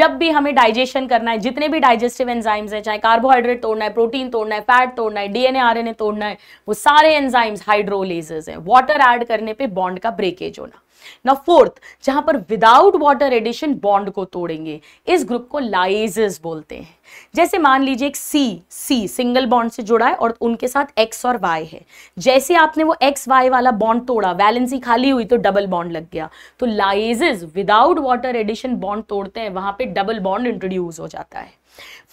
जब भी हमें डाइजेशन करना है जितने भी डाइजेस्टिव एंजाइम्स हैं चाहे कार्बोहाइड्रेट तोड़ना है प्रोटीन तोड़ना है फैट तोड़ना है डीएनए आरएनए तोड़ना है वो सारे एंजाइम्स हाइड्रोलेजेस हैं वाटर ऐड करने पे बॉन्ड का ब्रेकेज होना ना फोर्थ जहां पर विदाउट वाटर एडिशन बॉन्ड को तोड़ेंगे इस ग्रुप को लाइजेस बोलते हैं जैसे मान लीजिए एक सी सी सिंगल बॉन्ड से जुड़ा है और उनके साथ एक्स और वाई है जैसे आपने वो एक्स वाई वाला बॉन्ड तोड़ा वैलेंसी खाली हुई तो डबल बॉन्ड लग गया तो lyases without water addition bond तोड़ते हैं वहां पर डबल बॉन्ड इंट्रोड्यूस हो जाता है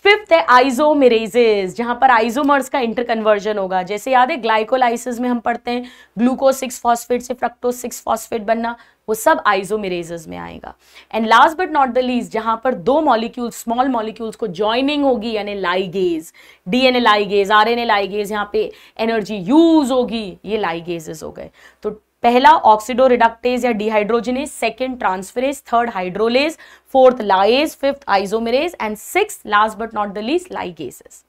फिफ्थ है आइजोमिरेजेज जहां पर आइजोमर्स का इंटरकन्वर्जन होगा जैसे याद है ग्लाइकोलाइसिस में हम पढ़ते हैं ग्लूकोज सिक्स फॉस्फेट से फ्रक्टोज सिक्स फॉस्फेट बनना वो सब आइजोमिरेजेस में आएगा and last but not the least जहां पर दो मॉलिक्यूल स्मॉल मॉलिक्यूल्स को ज्वाइनिंग होगी यानी ligase DNA ligase R N A ligase यहाँ पे एनर्जी यूज होगी ये लाइगेजेस हो गए तो पहला ऑक्सीडो रिडक्टेज या dehydrogenase second transferase third hydrolase fourth lyase fifth isomerase and six last but not the least ligases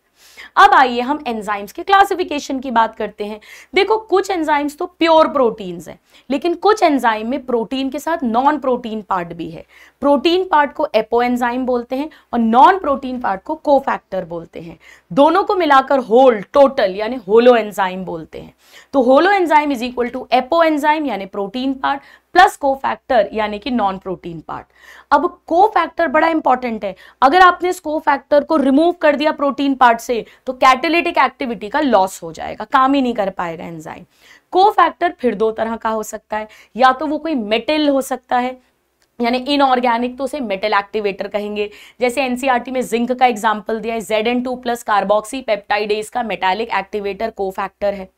अब आइए हम एंजाइम्स के क्लासिफिकेशन की बात करते हैं देखो कुछ एंजाइम्स तो प्योर प्रोटीन्स हैं लेकिन कुछ एंजाइम में प्रोटीन के साथ नॉन प्रोटीन पार्ट भी है प्रोटीन पार्ट को एपो एंजाइम बोलते हैं और नॉन प्रोटीन पार्ट को कोफैक्टर बोलते हैं दोनों को मिलाकर होल टोटल यानी होलो एंजाइम बोलते हैं तो holo enzyme is equal to apo enzyme यानी protein part plus co factor यानी कि नॉन प्रोटीन पार्ट अब को फैक्टर बड़ा इंपॉर्टेंट है अगर आपने इस को फैक्टर को रिमूव कर दिया प्रोटीन पार्ट से तो कैटेलिटिक एक्टिविटी का लॉस हो जाएगा काम ही नहीं कर पाएगा एंजाइम को फैक्टर फिर दो तरह का हो सकता है या तो वो कोई मेटल हो सकता है यानी इनऑर्गेनिक तो उसे मेटल एक्टिवेटर कहेंगे जैसे एनसीईआरटी e में जिंक का एग्जाम्पल दिया है Z N two plus carboxy peptidase का मेटालिक एक्टिवेटर को फैक्टर है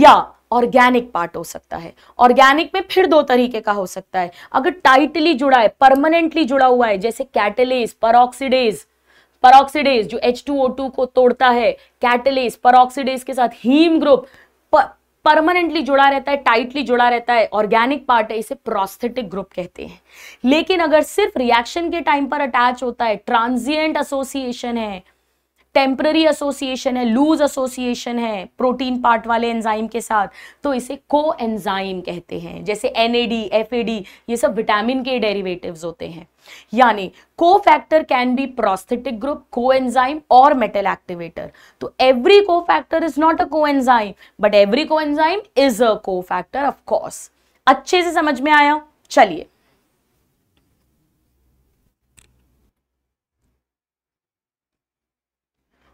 या ऑर्गेनिक पार्ट हो सकता है ऑर्गेनिक में फिर दो तरीके का हो सकता है अगर टाइटली जुड़ा है परमानेंटली जुड़ा हुआ है जैसे कैटेलेज परऑक्सीडेज परऑक्सीडेज जो एच को तोड़ता है कैटेलेज परऑक्सीडेज के साथ हीम ग्रुप परमानेंटली जुड़ा रहता है टाइटली जुड़ा रहता है ऑर्गेनिक पार्ट है इसे प्रोस्थेटिक ग्रुप कहते हैं लेकिन अगर सिर्फ रिएक्शन के टाइम पर अटैच होता है ट्रांजिएंट एसोसिएशन है टेम्पररी एसोसिएशन है लूज एसोसिएशन है प्रोटीन पार्ट वाले एंजाइम के साथ तो इसे को एंजाइम कहते हैं जैसे एन ए ये सब विटामिन के डेरिवेटिव होते हैं यानी co factor can be prosthetic group co enzyme और मेटल एक्टिवेटर तो every co factor is not a co enzyme but every co enzyme is a co factor of course अच्छे से समझ में आया चलिए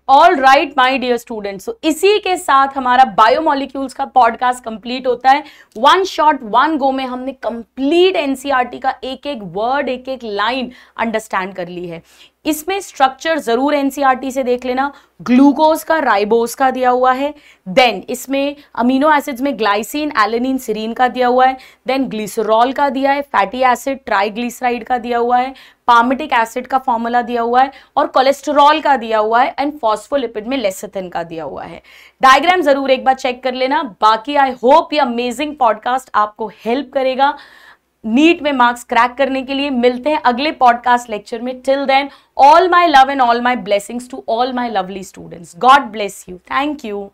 all right my dear student so इसी के साथ हमारा बायोमोलिक्यूल्स का पॉडकास्ट कंप्लीट होता है वन शॉट वन गो में हमने कंप्लीट एनसीआरटी e का एक एक वर्ड एक एक लाइन अंडरस्टैंड कर ली है इसमें स्ट्रक्चर ज़रूर एनसीईआरटी से देख लेना ग्लूकोज का राइबोस का दिया हुआ है देन इसमें अमीनो एसिड्स में ग्लाइसिन एलेनिन सीरीन का दिया हुआ है देन ग्लिसरॉल का दिया है फैटी एसिड ट्राइग्लिसराइड का दिया हुआ है पामिटिक एसिड का फॉर्मूला दिया हुआ है और कोलेस्ट्रॉल का दिया हुआ है एंड फॉस्फोलिपिड में लेसेथिन का दिया हुआ है डायग्राम ज़रूर एक बार चेक कर लेना बाकी आई होप ये अमेजिंग पॉडकास्ट आपको हेल्प करेगा नीट में मार्क्स क्रैक करने के लिए मिलते हैं अगले पॉडकास्ट लेक्चर में till then all my love and all my blessings to all my lovely students God bless you thank you